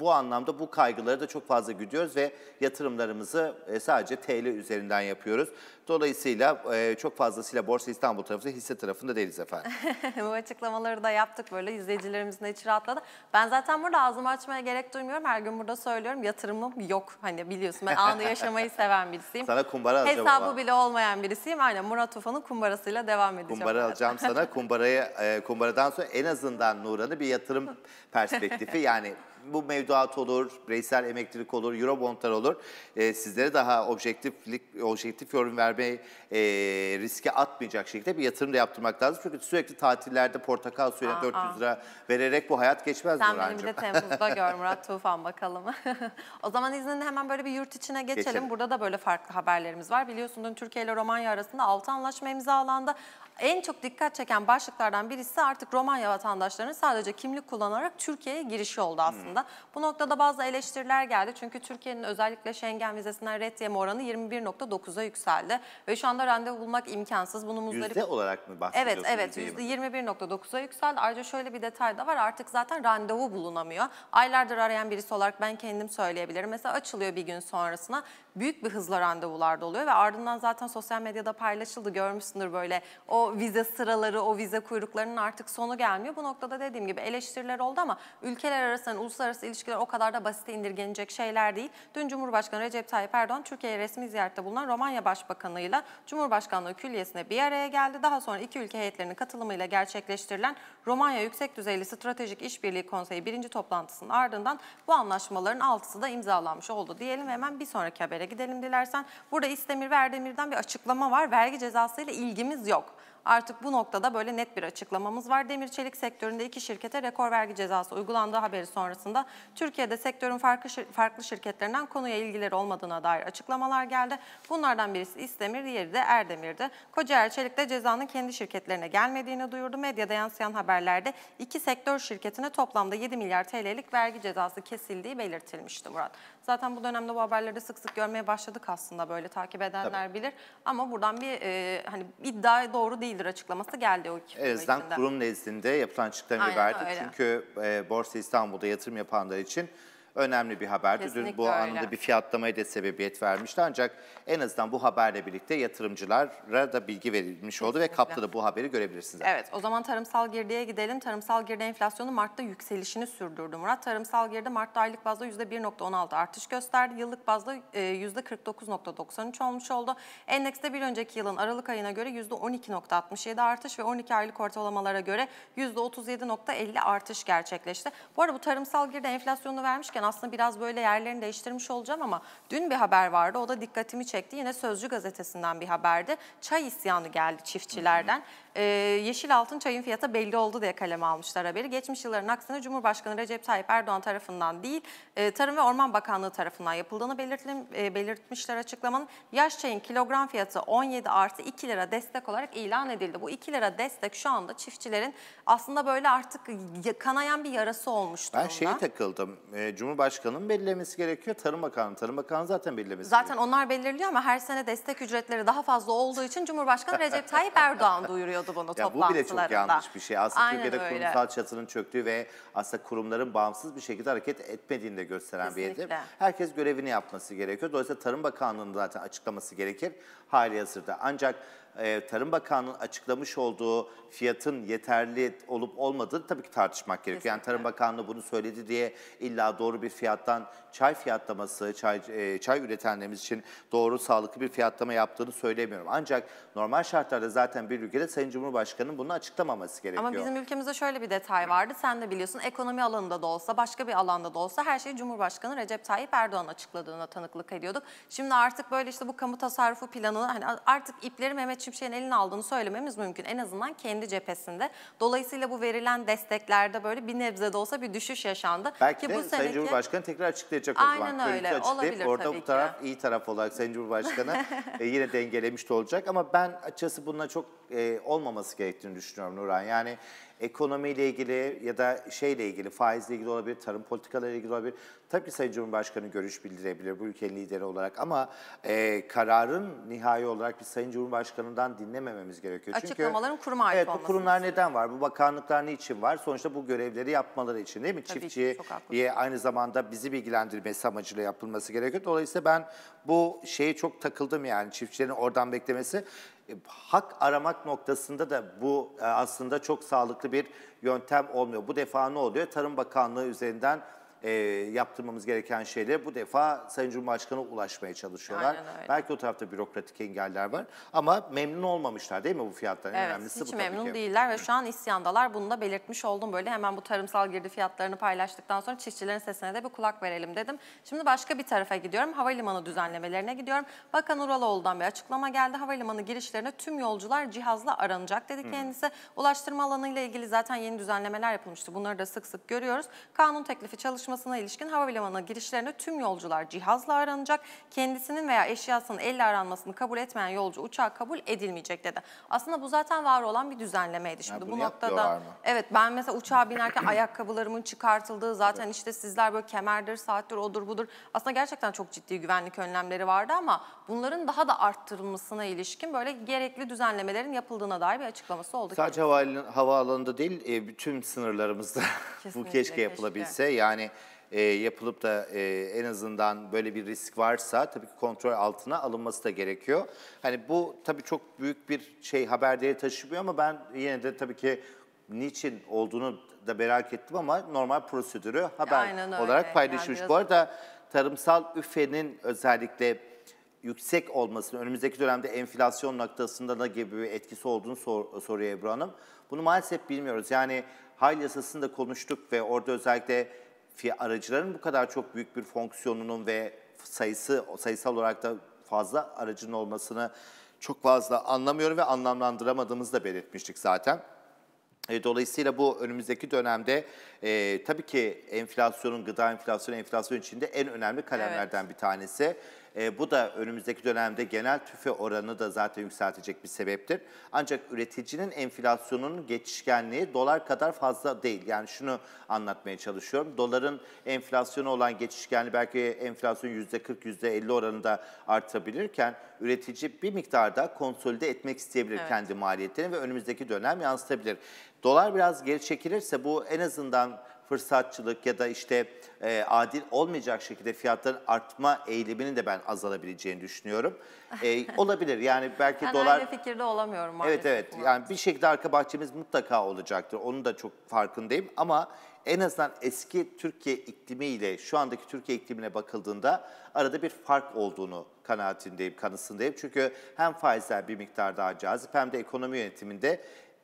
bu anlamda bu kaygıları da çok fazla güdüyoruz ve yatırımlarımızı e, sadece TL üzerinden yapıyoruz. Dolayısıyla e, çok fazlasıyla Borsa İstanbul tarafında hisse tarafında değiliz efendim. bu açıklamaları da yaptık böyle izleyicilerimizin içi rahatladı. Ben zaten burada ağzımı açmaya gerek duymuyorum. Her gün burada söylüyorum yatırımım yok. Hani biliyorsun ben anı yaşamayı seven birisiyim. Sana kumbara alacağım Hesabı ama. bile olmayan birisiyim. Aynen Murat Ufan'ın kumbarasıyla devam edeceğim. Kumbara alacağım sana. Kumbarayı, e, kumbaradan sonra en azından Nuran'ı bir yatırım perspektifi yani bu mevduat olur, bireysel emeklilik olur, eurobondlar olur. E, sizlere daha objektiflik, objektif yorum vermeyi e, riske atmayacak şekilde bir yatırım da yaptırmak lazım. Çünkü sürekli tatillerde portakal suyuna aa, 400 aa. lira vererek bu hayat geçmez Sen Sen beni bir de Temmuz'da gör Murat Tufan bakalım. o zaman izninle hemen böyle bir yurt içine geçelim. geçelim. Burada da böyle farklı haberlerimiz var. Biliyorsunuz dün Türkiye ile Romanya arasında 6 anlaşma imzalandı en çok dikkat çeken başlıklardan birisi artık Romanya vatandaşlarının sadece kimlik kullanarak Türkiye'ye girişi oldu aslında. Hmm. Bu noktada bazı eleştiriler geldi çünkü Türkiye'nin özellikle Schengen vizesinden ret yeme oranı 21.9'a yükseldi ve şu anda randevu bulmak imkansız. Bunu muzdarip... Yüzde olarak mı bahsediyorsunuz? Evet, evet. Yüzde 21.9'a yükseldi. Ayrıca şöyle bir detay da var. Artık zaten randevu bulunamıyor. Aylardır arayan birisi olarak ben kendim söyleyebilirim. Mesela açılıyor bir gün sonrasına büyük bir hızla randevularda oluyor ve ardından zaten sosyal medyada paylaşıldı görmüşsündür böyle o vize sıraları o vize kuyruklarının artık sonu gelmiyor. Bu noktada dediğim gibi eleştiriler oldu ama ülkeler arasında yani uluslararası ilişkiler o kadar da basite indirgenecek şeyler değil. Dün Cumhurbaşkanı Recep Tayyip Erdoğan Türkiye'ye resmi ziyarette bulunan Romanya Başbakanı ile Cumhurbaşkanlığı Külliyesi'ne bir araya geldi. Daha sonra iki ülke heyetlerinin katılımıyla gerçekleştirilen Romanya Yüksek Düzeyli Stratejik İşbirliği Konseyi birinci toplantısının ardından bu anlaşmaların altısı da imzalanmış oldu diyelim hemen bir sonraki haber vesaire gidelim dilersen. Burada İstemir ve Erdemir'den bir açıklama var. Vergi cezasıyla ilgimiz yok. Artık bu noktada böyle net bir açıklamamız var. Demir çelik sektöründe iki şirkete rekor vergi cezası uygulandığı haberi sonrasında Türkiye'de sektörün farklı, farklı şirketlerinden konuya ilgileri olmadığına dair açıklamalar geldi. Bunlardan birisi İstemir, diğeri de Erdemir'di. Kocaer de cezanın kendi şirketlerine gelmediğini duyurdu. Medyada yansıyan haberlerde iki sektör şirketine toplamda 7 milyar TL'lik vergi cezası kesildiği belirtilmişti Murat. Zaten bu dönemde bu haberleri sık sık görmeye başladık aslında böyle takip edenler Tabii. bilir. Ama buradan bir e, hani iddia doğru değildir açıklaması geldi o iki En azından kurum nezdinde yapılan açıklamayı verdi. Çünkü e, Borsa İstanbul'da yatırım yapanlar için önemli bir haberdi. Kesinlikle Dün bu öyle. anında bir fiyatlamaya da sebebiyet vermişti. Ancak en azından bu haberle birlikte yatırımcılara da bilgi verilmiş Kesinlikle. oldu ve kapta da bu haberi görebilirsiniz. Evet o zaman tarımsal girdiye gidelim. Tarımsal girdi enflasyonu Mart'ta yükselişini sürdürdü Murat. Tarımsal girdi Mart'ta aylık bazda %1.16 artış gösterdi. Yıllık bazda %49.93 e, olmuş oldu. Endekste bir önceki yılın Aralık ayına göre %12.67 artış ve 12 aylık ortalamalara göre %37.50 artış gerçekleşti. Bu arada bu tarımsal girdi enflasyonu vermişken konuşurken aslında biraz böyle yerlerini değiştirmiş olacağım ama dün bir haber vardı. O da dikkatimi çekti. Yine Sözcü gazetesinden bir haberdi. Çay isyanı geldi çiftçilerden. Hı hı e, yeşil altın çayın fiyatı belli oldu diye kaleme almışlar haberi. Geçmiş yılların aksine Cumhurbaşkanı Recep Tayyip Erdoğan tarafından değil, e, Tarım ve Orman Bakanlığı tarafından yapıldığını belirtlim, e, belirtmişler açıklamanın. Yaş çayın kilogram fiyatı 17 artı 2 lira destek olarak ilan edildi. Bu 2 lira destek şu anda çiftçilerin aslında böyle artık kanayan bir yarası olmuş durumda. Ben şeye takıldım. E, Cumhurbaşkanı'nın belirlemesi gerekiyor. Tarım Bakanı. Tarım Bakanı zaten belirlemesi Zaten gerekiyor. onlar belirliyor ama her sene destek ücretleri daha fazla olduğu için Cumhurbaşkanı Recep Tayyip Erdoğan duyuruyor söylüyordu bunu ya Bu bile çok yanlış bir şey. Aslında Aynen Türkiye'de öyle. kurumsal çatının çöktüğü ve aslında kurumların bağımsız bir şekilde hareket etmediğini de gösteren Kesinlikle. bir yedir. Herkes görevini yapması gerekiyor. Dolayısıyla Tarım Bakanlığı'nın zaten açıklaması gerekir hali hazırda. Ancak e, Tarım Bakanlığı'nın açıklamış olduğu fiyatın yeterli olup olmadığı tabii ki tartışmak gerekiyor. Kesinlikle. Yani Tarım Bakanlığı bunu söyledi diye illa doğru bir fiyattan çay fiyatlaması, çay, e, çay üretenlerimiz için doğru sağlıklı bir fiyatlama yaptığını söylemiyorum. Ancak normal şartlarda zaten bir ülkede Sayın Cumhurbaşkanı'nın bunu açıklamaması gerekiyor. Ama bizim ülkemizde şöyle bir detay vardı. Sen de biliyorsun ekonomi alanında da olsa başka bir alanda da olsa her şeyi Cumhurbaşkanı Recep Tayyip Erdoğan açıkladığına tanıklık ediyorduk. Şimdi artık böyle işte bu kamu tasarrufu planını hani artık ipleri Mehmet Şimşek'in eline aldığını söylememiz mümkün. En azından kendi kendi cephesinde. Dolayısıyla bu verilen desteklerde böyle bir nebze de olsa bir düşüş yaşandı. Belki Ki de bu seneki... Sayın Cumhurbaşkanı tekrar açıklayacak o zaman. Aynen öyle olabilir Orada tabii bu taraf ki. iyi taraf olarak Sayın Cumhurbaşkanı e, yine dengelemiş de olacak. Ama ben açısı bununla çok e, olmaması gerektiğini düşünüyorum Nurhan. Yani ekonomiyle ilgili ya da şeyle ilgili, faizle ilgili olabilir, tarım politikalarıyla ilgili olabilir. Tabii ki Sayın Cumhurbaşkanı görüş bildirebilir bu ülkenin lideri olarak ama e, kararın nihai olarak biz Sayın Cumhurbaşkanı'ndan dinlemememiz gerekiyor. Açıklamaların Çünkü, kuruma ait Evet bu kurumlar olması. neden var? Bu bakanlıklar için var? Sonuçta bu görevleri yapmaları için değil mi? Tabii Çiftçiye aynı zamanda bizi bilgilendirmesi amacıyla yapılması gerekiyor. Dolayısıyla ben bu şeye çok takıldım yani çiftçilerin oradan beklemesi. E, hak aramak noktasında da bu e, aslında çok sağlıklı bir yöntem olmuyor. Bu defa ne oluyor? Tarım Bakanlığı üzerinden e, yaptırmamız gereken şeyle bu defa Sayın Cumhurbaşkanı ulaşmaya çalışıyorlar. Belki o tarafta bürokratik engeller var ama memnun olmamışlar değil mi bu fiyattan? Evet Önemlisi hiç bu memnun ki. değiller ve şu an isyandalar bunu da belirtmiş oldum. Böyle hemen bu tarımsal girdi fiyatlarını paylaştıktan sonra çiftçilerin sesine de bir kulak verelim dedim. Şimdi başka bir tarafa gidiyorum. Havalimanı düzenlemelerine gidiyorum. Bakan Uraloğlu'dan bir açıklama geldi. Havalimanı girişlerine tüm yolcular cihazla aranacak dedi hmm. kendisi. Hmm. Ulaştırma alanıyla ilgili zaten yeni düzenlemeler yapılmıştı. Bunları da sık sık görüyoruz. Kanun teklifi çalışması çalışmasına ilişkin havalimanına girişlerine tüm yolcular cihazla aranacak. Kendisinin veya eşyasının elle aranmasını kabul etmeyen yolcu uçağa kabul edilmeyecek dedi. Aslında bu zaten var olan bir düzenlemeydi şimdi. Ya bu noktada mı? evet ben mesela uçağa binerken ayakkabılarımın çıkartıldığı zaten evet. işte sizler böyle kemerdir, saattir, odur budur. Aslında gerçekten çok ciddi güvenlik önlemleri vardı ama bunların daha da arttırılmasına ilişkin böyle gerekli düzenlemelerin yapıldığına dair bir açıklaması oldu. Sadece havaalanında değil, e, bütün sınırlarımızda bu keşke, keşke yapılabilse. Yani e, yapılıp da e, en azından böyle bir risk varsa tabii ki kontrol altına alınması da gerekiyor. Hani bu tabii çok büyük bir şey haber değeri taşımıyor ama ben yine de tabii ki niçin olduğunu da merak ettim ama normal prosedürü haber olarak paylaşmış. Yani Bu arada tarımsal üfenin özellikle yüksek olmasının önümüzdeki dönemde enflasyon noktasında da gibi bir etkisi olduğunu sor, soruyor Ebru Hanım. Bunu maalesef bilmiyoruz. Yani hal yasasını da konuştuk ve orada özellikle aracıların bu kadar çok büyük bir fonksiyonunun ve sayısı sayısal olarak da fazla aracın olmasını çok fazla anlamıyorum ve anlamlandıramadığımızı da belirtmiştik zaten. E, dolayısıyla bu önümüzdeki dönemde e, tabii ki enflasyonun, gıda enflasyonu, enflasyon içinde en önemli kalemlerden evet. bir tanesi. E, bu da önümüzdeki dönemde genel tüfe oranı da zaten yükseltecek bir sebeptir. Ancak üreticinin enflasyonunun geçişkenliği dolar kadar fazla değil. Yani şunu anlatmaya çalışıyorum. Doların enflasyonu olan geçişkenliği belki enflasyon %40, %50 oranında artabilirken üretici bir miktar daha konsolide etmek isteyebilir evet. kendi maliyetlerini ve önümüzdeki dönem yansıtabilir. Dolar biraz geri çekilirse bu en azından fırsatçılık ya da işte e, adil olmayacak şekilde fiyatların artma eğiliminin de ben azalabileceğini düşünüyorum. E, olabilir yani belki ben dolar... Ben fikirde olamıyorum maalesef. Evet evet yani bir şekilde arka bahçemiz mutlaka olacaktır. Onun da çok farkındayım ama en azından eski Türkiye iklimiyle şu andaki Türkiye iklimine bakıldığında arada bir fark olduğunu kanaatindeyim, kanısındayım. Çünkü hem faizler bir miktar daha cazip hem de ekonomi yönetiminde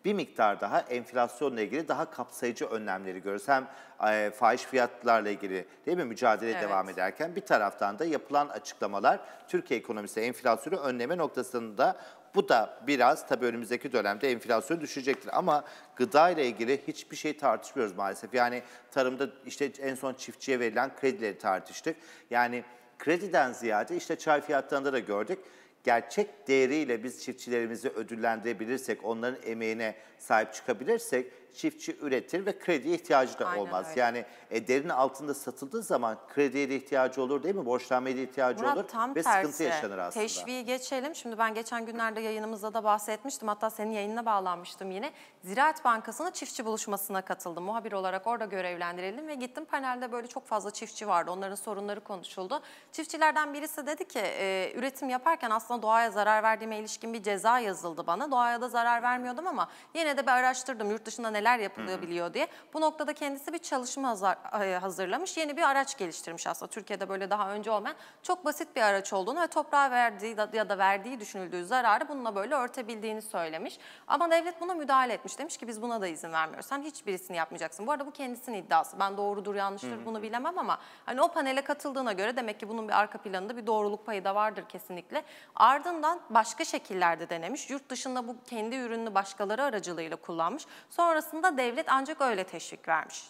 bir miktar daha enflasyonla ilgili daha kapsayıcı önlemleri görürüz. Hem e, fahiş fiyatlarla ilgili değil mi mücadele evet. devam ederken bir taraftan da yapılan açıklamalar Türkiye ekonomisi enflasyonu önleme noktasında bu da biraz tabii önümüzdeki dönemde enflasyon düşecektir ama gıda ile ilgili hiçbir şey tartışmıyoruz maalesef. Yani tarımda işte en son çiftçiye verilen kredileri tartıştık. Yani krediden ziyade işte çay fiyatlarında da gördük gerçek değeriyle biz çiftçilerimizi ödüllendirebilirsek, onların emeğine sahip çıkabilirsek çiftçi üretir ve krediye ihtiyacı da Aynen olmaz. Öyle. Yani e, derin altında satıldığı zaman krediye de ihtiyacı olur değil mi? Borçlanmaya da ihtiyacı Murat, olur tam ve tersi. sıkıntı yaşanır aslında. Teşviği geçelim. Şimdi ben geçen günlerde yayınımızda da bahsetmiştim. Hatta senin yayınına bağlanmıştım yine. Ziraat Bankası'nın çiftçi buluşmasına katıldım. Muhabir olarak orada görevlendirildim ve gittim panelde böyle çok fazla çiftçi vardı. Onların sorunları konuşuldu. Çiftçilerden birisi dedi ki e, üretim yaparken aslında doğaya zarar verdiğime ilişkin bir ceza yazıldı bana. Doğaya da zarar vermiyordum ama yine de bir araştırdım yurt dışında neler neler yapılabiliyor diye. Bu noktada kendisi bir çalışma e, hazırlamış. Yeni bir araç geliştirmiş aslında. Türkiye'de böyle daha önce olmayan çok basit bir araç olduğunu ve toprağa verdiği ya da verdiği düşünüldüğü zararı bununla böyle örtebildiğini söylemiş. Ama devlet buna müdahale etmiş. Demiş ki biz buna da izin vermiyoruz. Sen hiçbirisini yapmayacaksın. Bu arada bu kendisinin iddiası. Ben doğrudur yanlıştır bunu bilemem ama hani o panele katıldığına göre demek ki bunun bir arka planında bir doğruluk payı da vardır kesinlikle. Ardından başka şekillerde denemiş. Yurt dışında bu kendi ürününü başkaları aracılığıyla kullanmış. Sonrasında aslında devlet ancak öyle teşvik vermiş.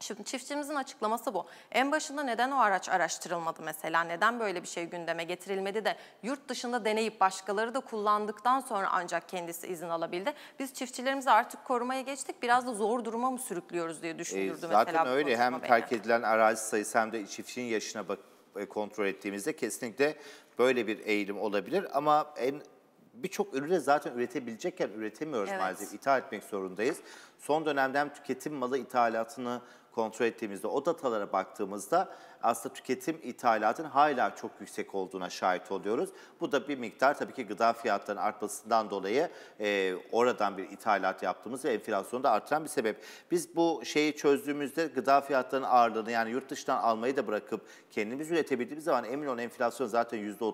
Şimdi çiftçimizin açıklaması bu. En başında neden o araç araştırılmadı mesela? Neden böyle bir şey gündeme getirilmedi de yurt dışında deneyip başkaları da kullandıktan sonra ancak kendisi izin alabildi? Biz çiftçilerimizi artık korumaya geçtik. Biraz da zor duruma mı sürüklüyoruz diye düşündürdü e, zaten mesela. Zaten öyle. Hem benim. terk edilen arazi sayısı hem de çiftçinin yaşına bak e, kontrol ettiğimizde kesinlikle böyle bir eğilim olabilir. Ama en birçok ürünü zaten üretebilecekken üretemiyoruz evet. maalesef. İthal etmek zorundayız. Son dönemde tüketim malı ithalatını kontrol ettiğimizde, o datalara baktığımızda aslında tüketim ithalatın hala çok yüksek olduğuna şahit oluyoruz. Bu da bir miktar tabii ki gıda fiyatlarının artmasından dolayı e, oradan bir ithalat yaptığımız ve enflasyonu da artıran bir sebep. Biz bu şeyi çözdüğümüzde gıda fiyatlarının ağırlığını yani yurt dışından almayı da bırakıp kendimiz üretebildiğimiz zaman emin olun enflasyon zaten %30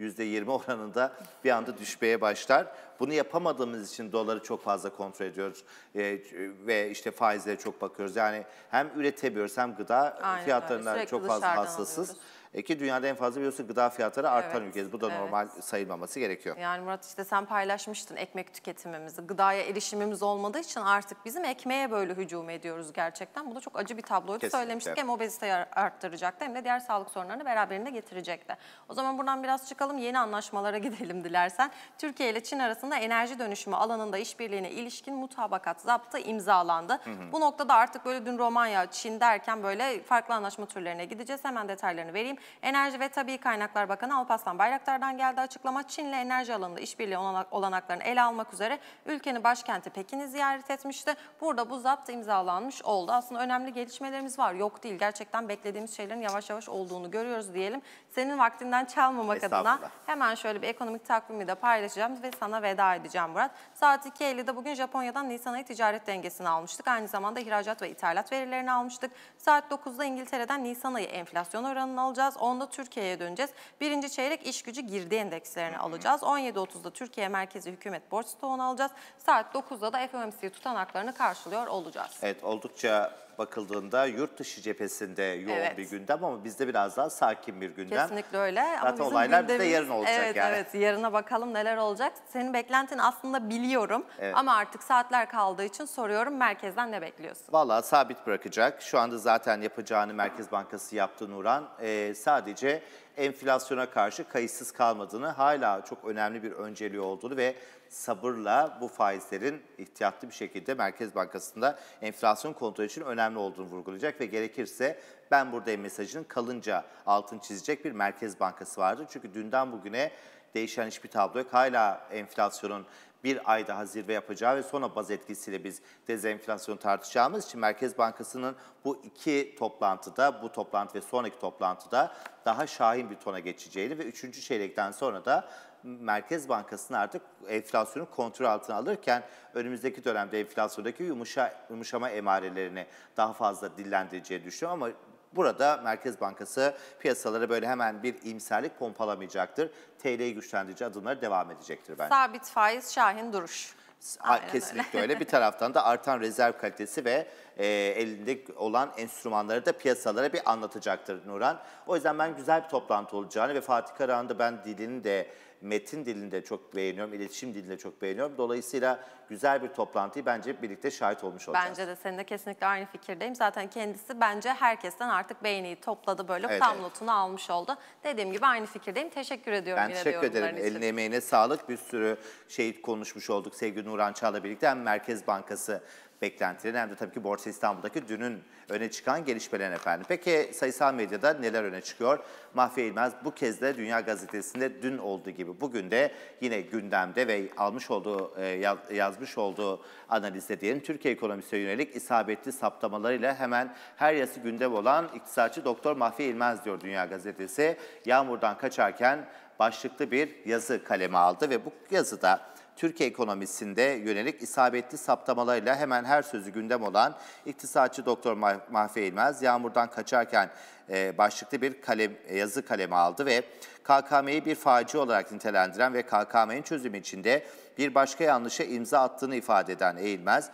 %20 oranında bir anda düşmeye başlar. Bunu yapamadığımız için doları çok fazla kontrol ediyoruz e, ve işte faizlere çok bakıyoruz. Yani hem üretemiyoruz hem gıda Aynen fiyatlarından çok çok fazla hastasız. Alıyoruz. E ki dünyada en fazla biliyorsun gıda fiyatları artan evet, ülkeyiz. Bu da evet. normal sayılmaması gerekiyor. Yani Murat işte sen paylaşmıştın ekmek tüketimimizi. Gıdaya erişimimiz olmadığı için artık bizim ekmeğe böyle hücum ediyoruz gerçekten. Bu da çok acı bir tabloydu. Kesinlikle. Söylemiştik hem obeziteyi arttıracaktı hem de diğer sağlık sorunlarını beraberinde getirecek de. O zaman buradan biraz çıkalım yeni anlaşmalara gidelim dilersen. Türkiye ile Çin arasında enerji dönüşümü alanında işbirliğine ilişkin mutabakat zaptı imzalandı. Hı hı. Bu noktada artık böyle dün Romanya, Çin derken böyle farklı anlaşma türlerine gideceğiz. Hemen detaylarını vereyim. Enerji ve Tabii Kaynaklar Bakanı Alpaslan Bayraktar'dan geldi açıklama. Çin'le enerji alanında işbirliği olanaklarını ele almak üzere ülkenin başkenti Pekin'i ziyaret etmişti. Burada bu zapt imzalanmış oldu. Aslında önemli gelişmelerimiz var. Yok değil. Gerçekten beklediğimiz şeylerin yavaş yavaş olduğunu görüyoruz diyelim. Senin vaktinden çalmamak adına hemen şöyle bir ekonomik takvimi de paylaşacağım ve sana veda edeceğim Murat. Saat 2.50'de bugün Japonya'dan Nisan ayı ticaret dengesini almıştık. Aynı zamanda ihracat ve ithalat verilerini almıştık. Saat 9'da İngiltere'den Nisan ayı enflasyon oranını alacağız konuşacağız. 10'da Türkiye'ye döneceğiz. Birinci çeyrek iş gücü girdi endekslerini Hı-hı. alacağız. 17.30'da Türkiye Merkezi Hükümet Borç Stoğunu alacağız. Saat 9'da da FOMC tutanaklarını karşılıyor olacağız. Evet oldukça bakıldığında yurt dışı cephesinde yoğun evet. bir gündem ama bizde biraz daha sakin bir gündem. Kesinlikle öyle. Zaten bizim olaylar gündemimiz... bizde yarın olacak evet, yani. Evet yarına bakalım neler olacak. Senin beklentin aslında biliyorum evet. ama artık saatler kaldığı için soruyorum merkezden ne bekliyorsun? Valla sabit bırakacak. Şu anda zaten yapacağını Merkez Bankası yaptı Nuran. Ee, sadece enflasyona karşı kayıtsız kalmadığını, hala çok önemli bir önceliği olduğunu ve sabırla bu faizlerin ihtiyatlı bir şekilde Merkez Bankası'nda enflasyon kontrolü için önemli olduğunu vurgulayacak ve gerekirse ben buradayım mesajının kalınca altın çizecek bir Merkez Bankası vardı. Çünkü dünden bugüne değişen hiçbir tablo yok. Hala enflasyonun bir ay daha zirve yapacağı ve sonra baz etkisiyle biz dezenflasyonu tartışacağımız için Merkez Bankası'nın bu iki toplantıda, bu toplantı ve sonraki toplantıda daha şahin bir tona geçeceğini ve üçüncü çeyrekten sonra da Merkez Bankası'nın artık enflasyonu kontrol altına alırken önümüzdeki dönemde enflasyondaki yumuşa, yumuşama emarelerini daha fazla dillendireceği düşünüyorum ama Burada Merkez Bankası piyasalara böyle hemen bir imserlik pompalamayacaktır. TL'yi güçlendirici adımları devam edecektir bence. Sabit faiz şahin duruş. Aynen Kesinlikle öyle. öyle. Bir taraftan da artan rezerv kalitesi ve e, elinde olan enstrümanları da piyasalara bir anlatacaktır Nuran. O yüzden ben güzel bir toplantı olacağını ve Fatih Karahan'da ben dilini de metin dilinde çok beğeniyorum, iletişim dilinde çok beğeniyorum. Dolayısıyla güzel bir toplantıyı bence birlikte şahit olmuş olacağız. Bence de seninle kesinlikle aynı fikirdeyim. Zaten kendisi bence herkesten artık beğeniyi topladı böyle evet, tam evet. notunu almış oldu. Dediğim gibi aynı fikirdeyim. Teşekkür ediyorum. Ben teşekkür ederim. Için. Eline emeğine sağlık. Bir sürü şey konuşmuş olduk sevgili Nurhan Çağ'la birlikte. Hem Merkez Bankası beklentilerin hem de tabii ki Borsa İstanbul'daki dünün öne çıkan gelişmelerin efendim. Peki sayısal medyada neler öne çıkıyor? Mahfiye İlmez bu kez de Dünya Gazetesi'nde dün olduğu gibi bugün de yine gündemde ve almış olduğu e, yazmış olduğu analizde diyelim Türkiye ekonomisine yönelik isabetli saptamalarıyla hemen her yası gündem olan iktisatçı Doktor Mahfiye İlmez diyor Dünya Gazetesi. Yağmurdan kaçarken başlıklı bir yazı kaleme aldı ve bu yazıda Türkiye ekonomisinde yönelik isabetli saptamalarıyla hemen her sözü gündem olan iktisatçı Doktor Mahfi İlmez, yağmurdan kaçarken e, başlıklı bir kalem, e, yazı kalemi aldı ve KKM'yi bir faci olarak nitelendiren ve KKM'nin çözüm içinde bir başka yanlışa imza attığını ifade eden Eğilmez,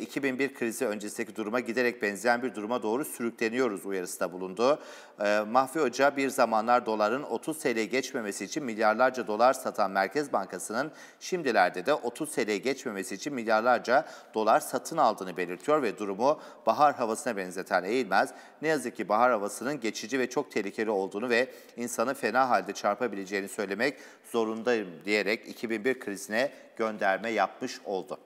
2001 e, krizi öncesindeki duruma giderek benzeyen bir duruma doğru sürükleniyoruz uyarısı da bulundu. E, Mahfi Hoca bir zamanlar doların 30 TL geçmemesi için milyarlarca dolar satan Merkez Bankası'nın şimdilerde de 30 TL geçmemesi için milyarlarca dolar satın aldığını belirtiyor ve durumu bahar havasına benzeten Eğilmez, ne yazık ki bahar havasının geçici ve çok tehlikeli olduğunu ve insanı fena halde herhalde çarpabileceğini söylemek zorundayım diyerek 2001 krizine gönderme yapmış oldu.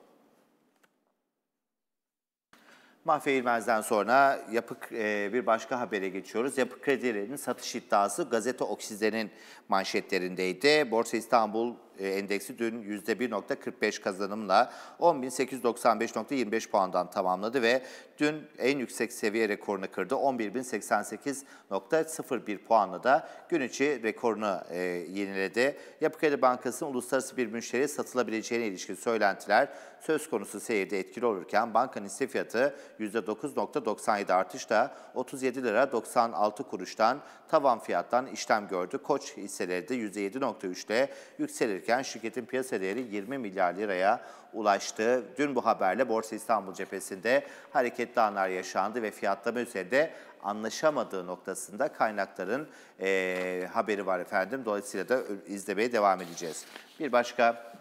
Mahfi İlmez'den sonra yapı, e, bir başka habere geçiyoruz. Yapı kredilerinin satış iddiası gazete oksizlerinin manşetlerindeydi. Borsa İstanbul e, endeksi dün %1.45 kazanımla 10.895.25 puandan tamamladı ve dün en yüksek seviye rekorunu kırdı. 11.088.01 puanla da gün içi rekorunu e, yeniledi. Yapı Kredi Bankası'nın uluslararası bir müşteriye satılabileceğine ilişkin söylentiler söz konusu seyirde etkili olurken bankanın hisse fiyatı %9.97 artışla 37 lira 96 kuruştan tavan fiyattan işlem gördü. Koç hisseleri de %7.3 ile yükselirken edilirken şirketin piyasa değeri 20 milyar liraya ulaştı. Dün bu haberle Borsa İstanbul cephesinde hareketli anlar yaşandı ve fiyatlama üzerinde anlaşamadığı noktasında kaynakların e, haberi var efendim. Dolayısıyla da izlemeye devam edeceğiz. Bir başka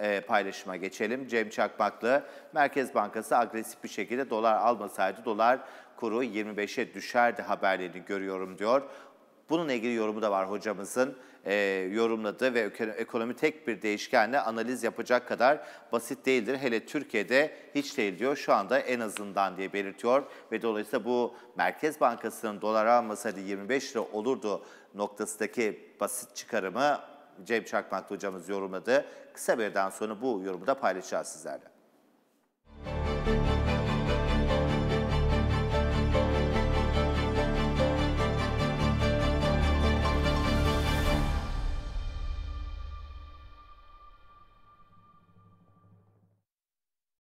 e, paylaşıma geçelim. Cem Çakmaklı, Merkez Bankası agresif bir şekilde dolar almasaydı dolar kuru 25'e düşerdi haberlerini görüyorum diyor. Bununla ilgili yorumu da var hocamızın e, yorumladı ve ekonomi tek bir değişkenle analiz yapacak kadar basit değildir. Hele Türkiye'de hiç değil diyor. Şu anda en azından diye belirtiyor ve dolayısıyla bu Merkez Bankası'nın dolara almasaydı 25 lira olurdu noktasındaki basit çıkarımı Cem Çakmaklı hocamız yorumladı. Kısa birden sonra bu yorumu da paylaşacağız sizlerle. Müzik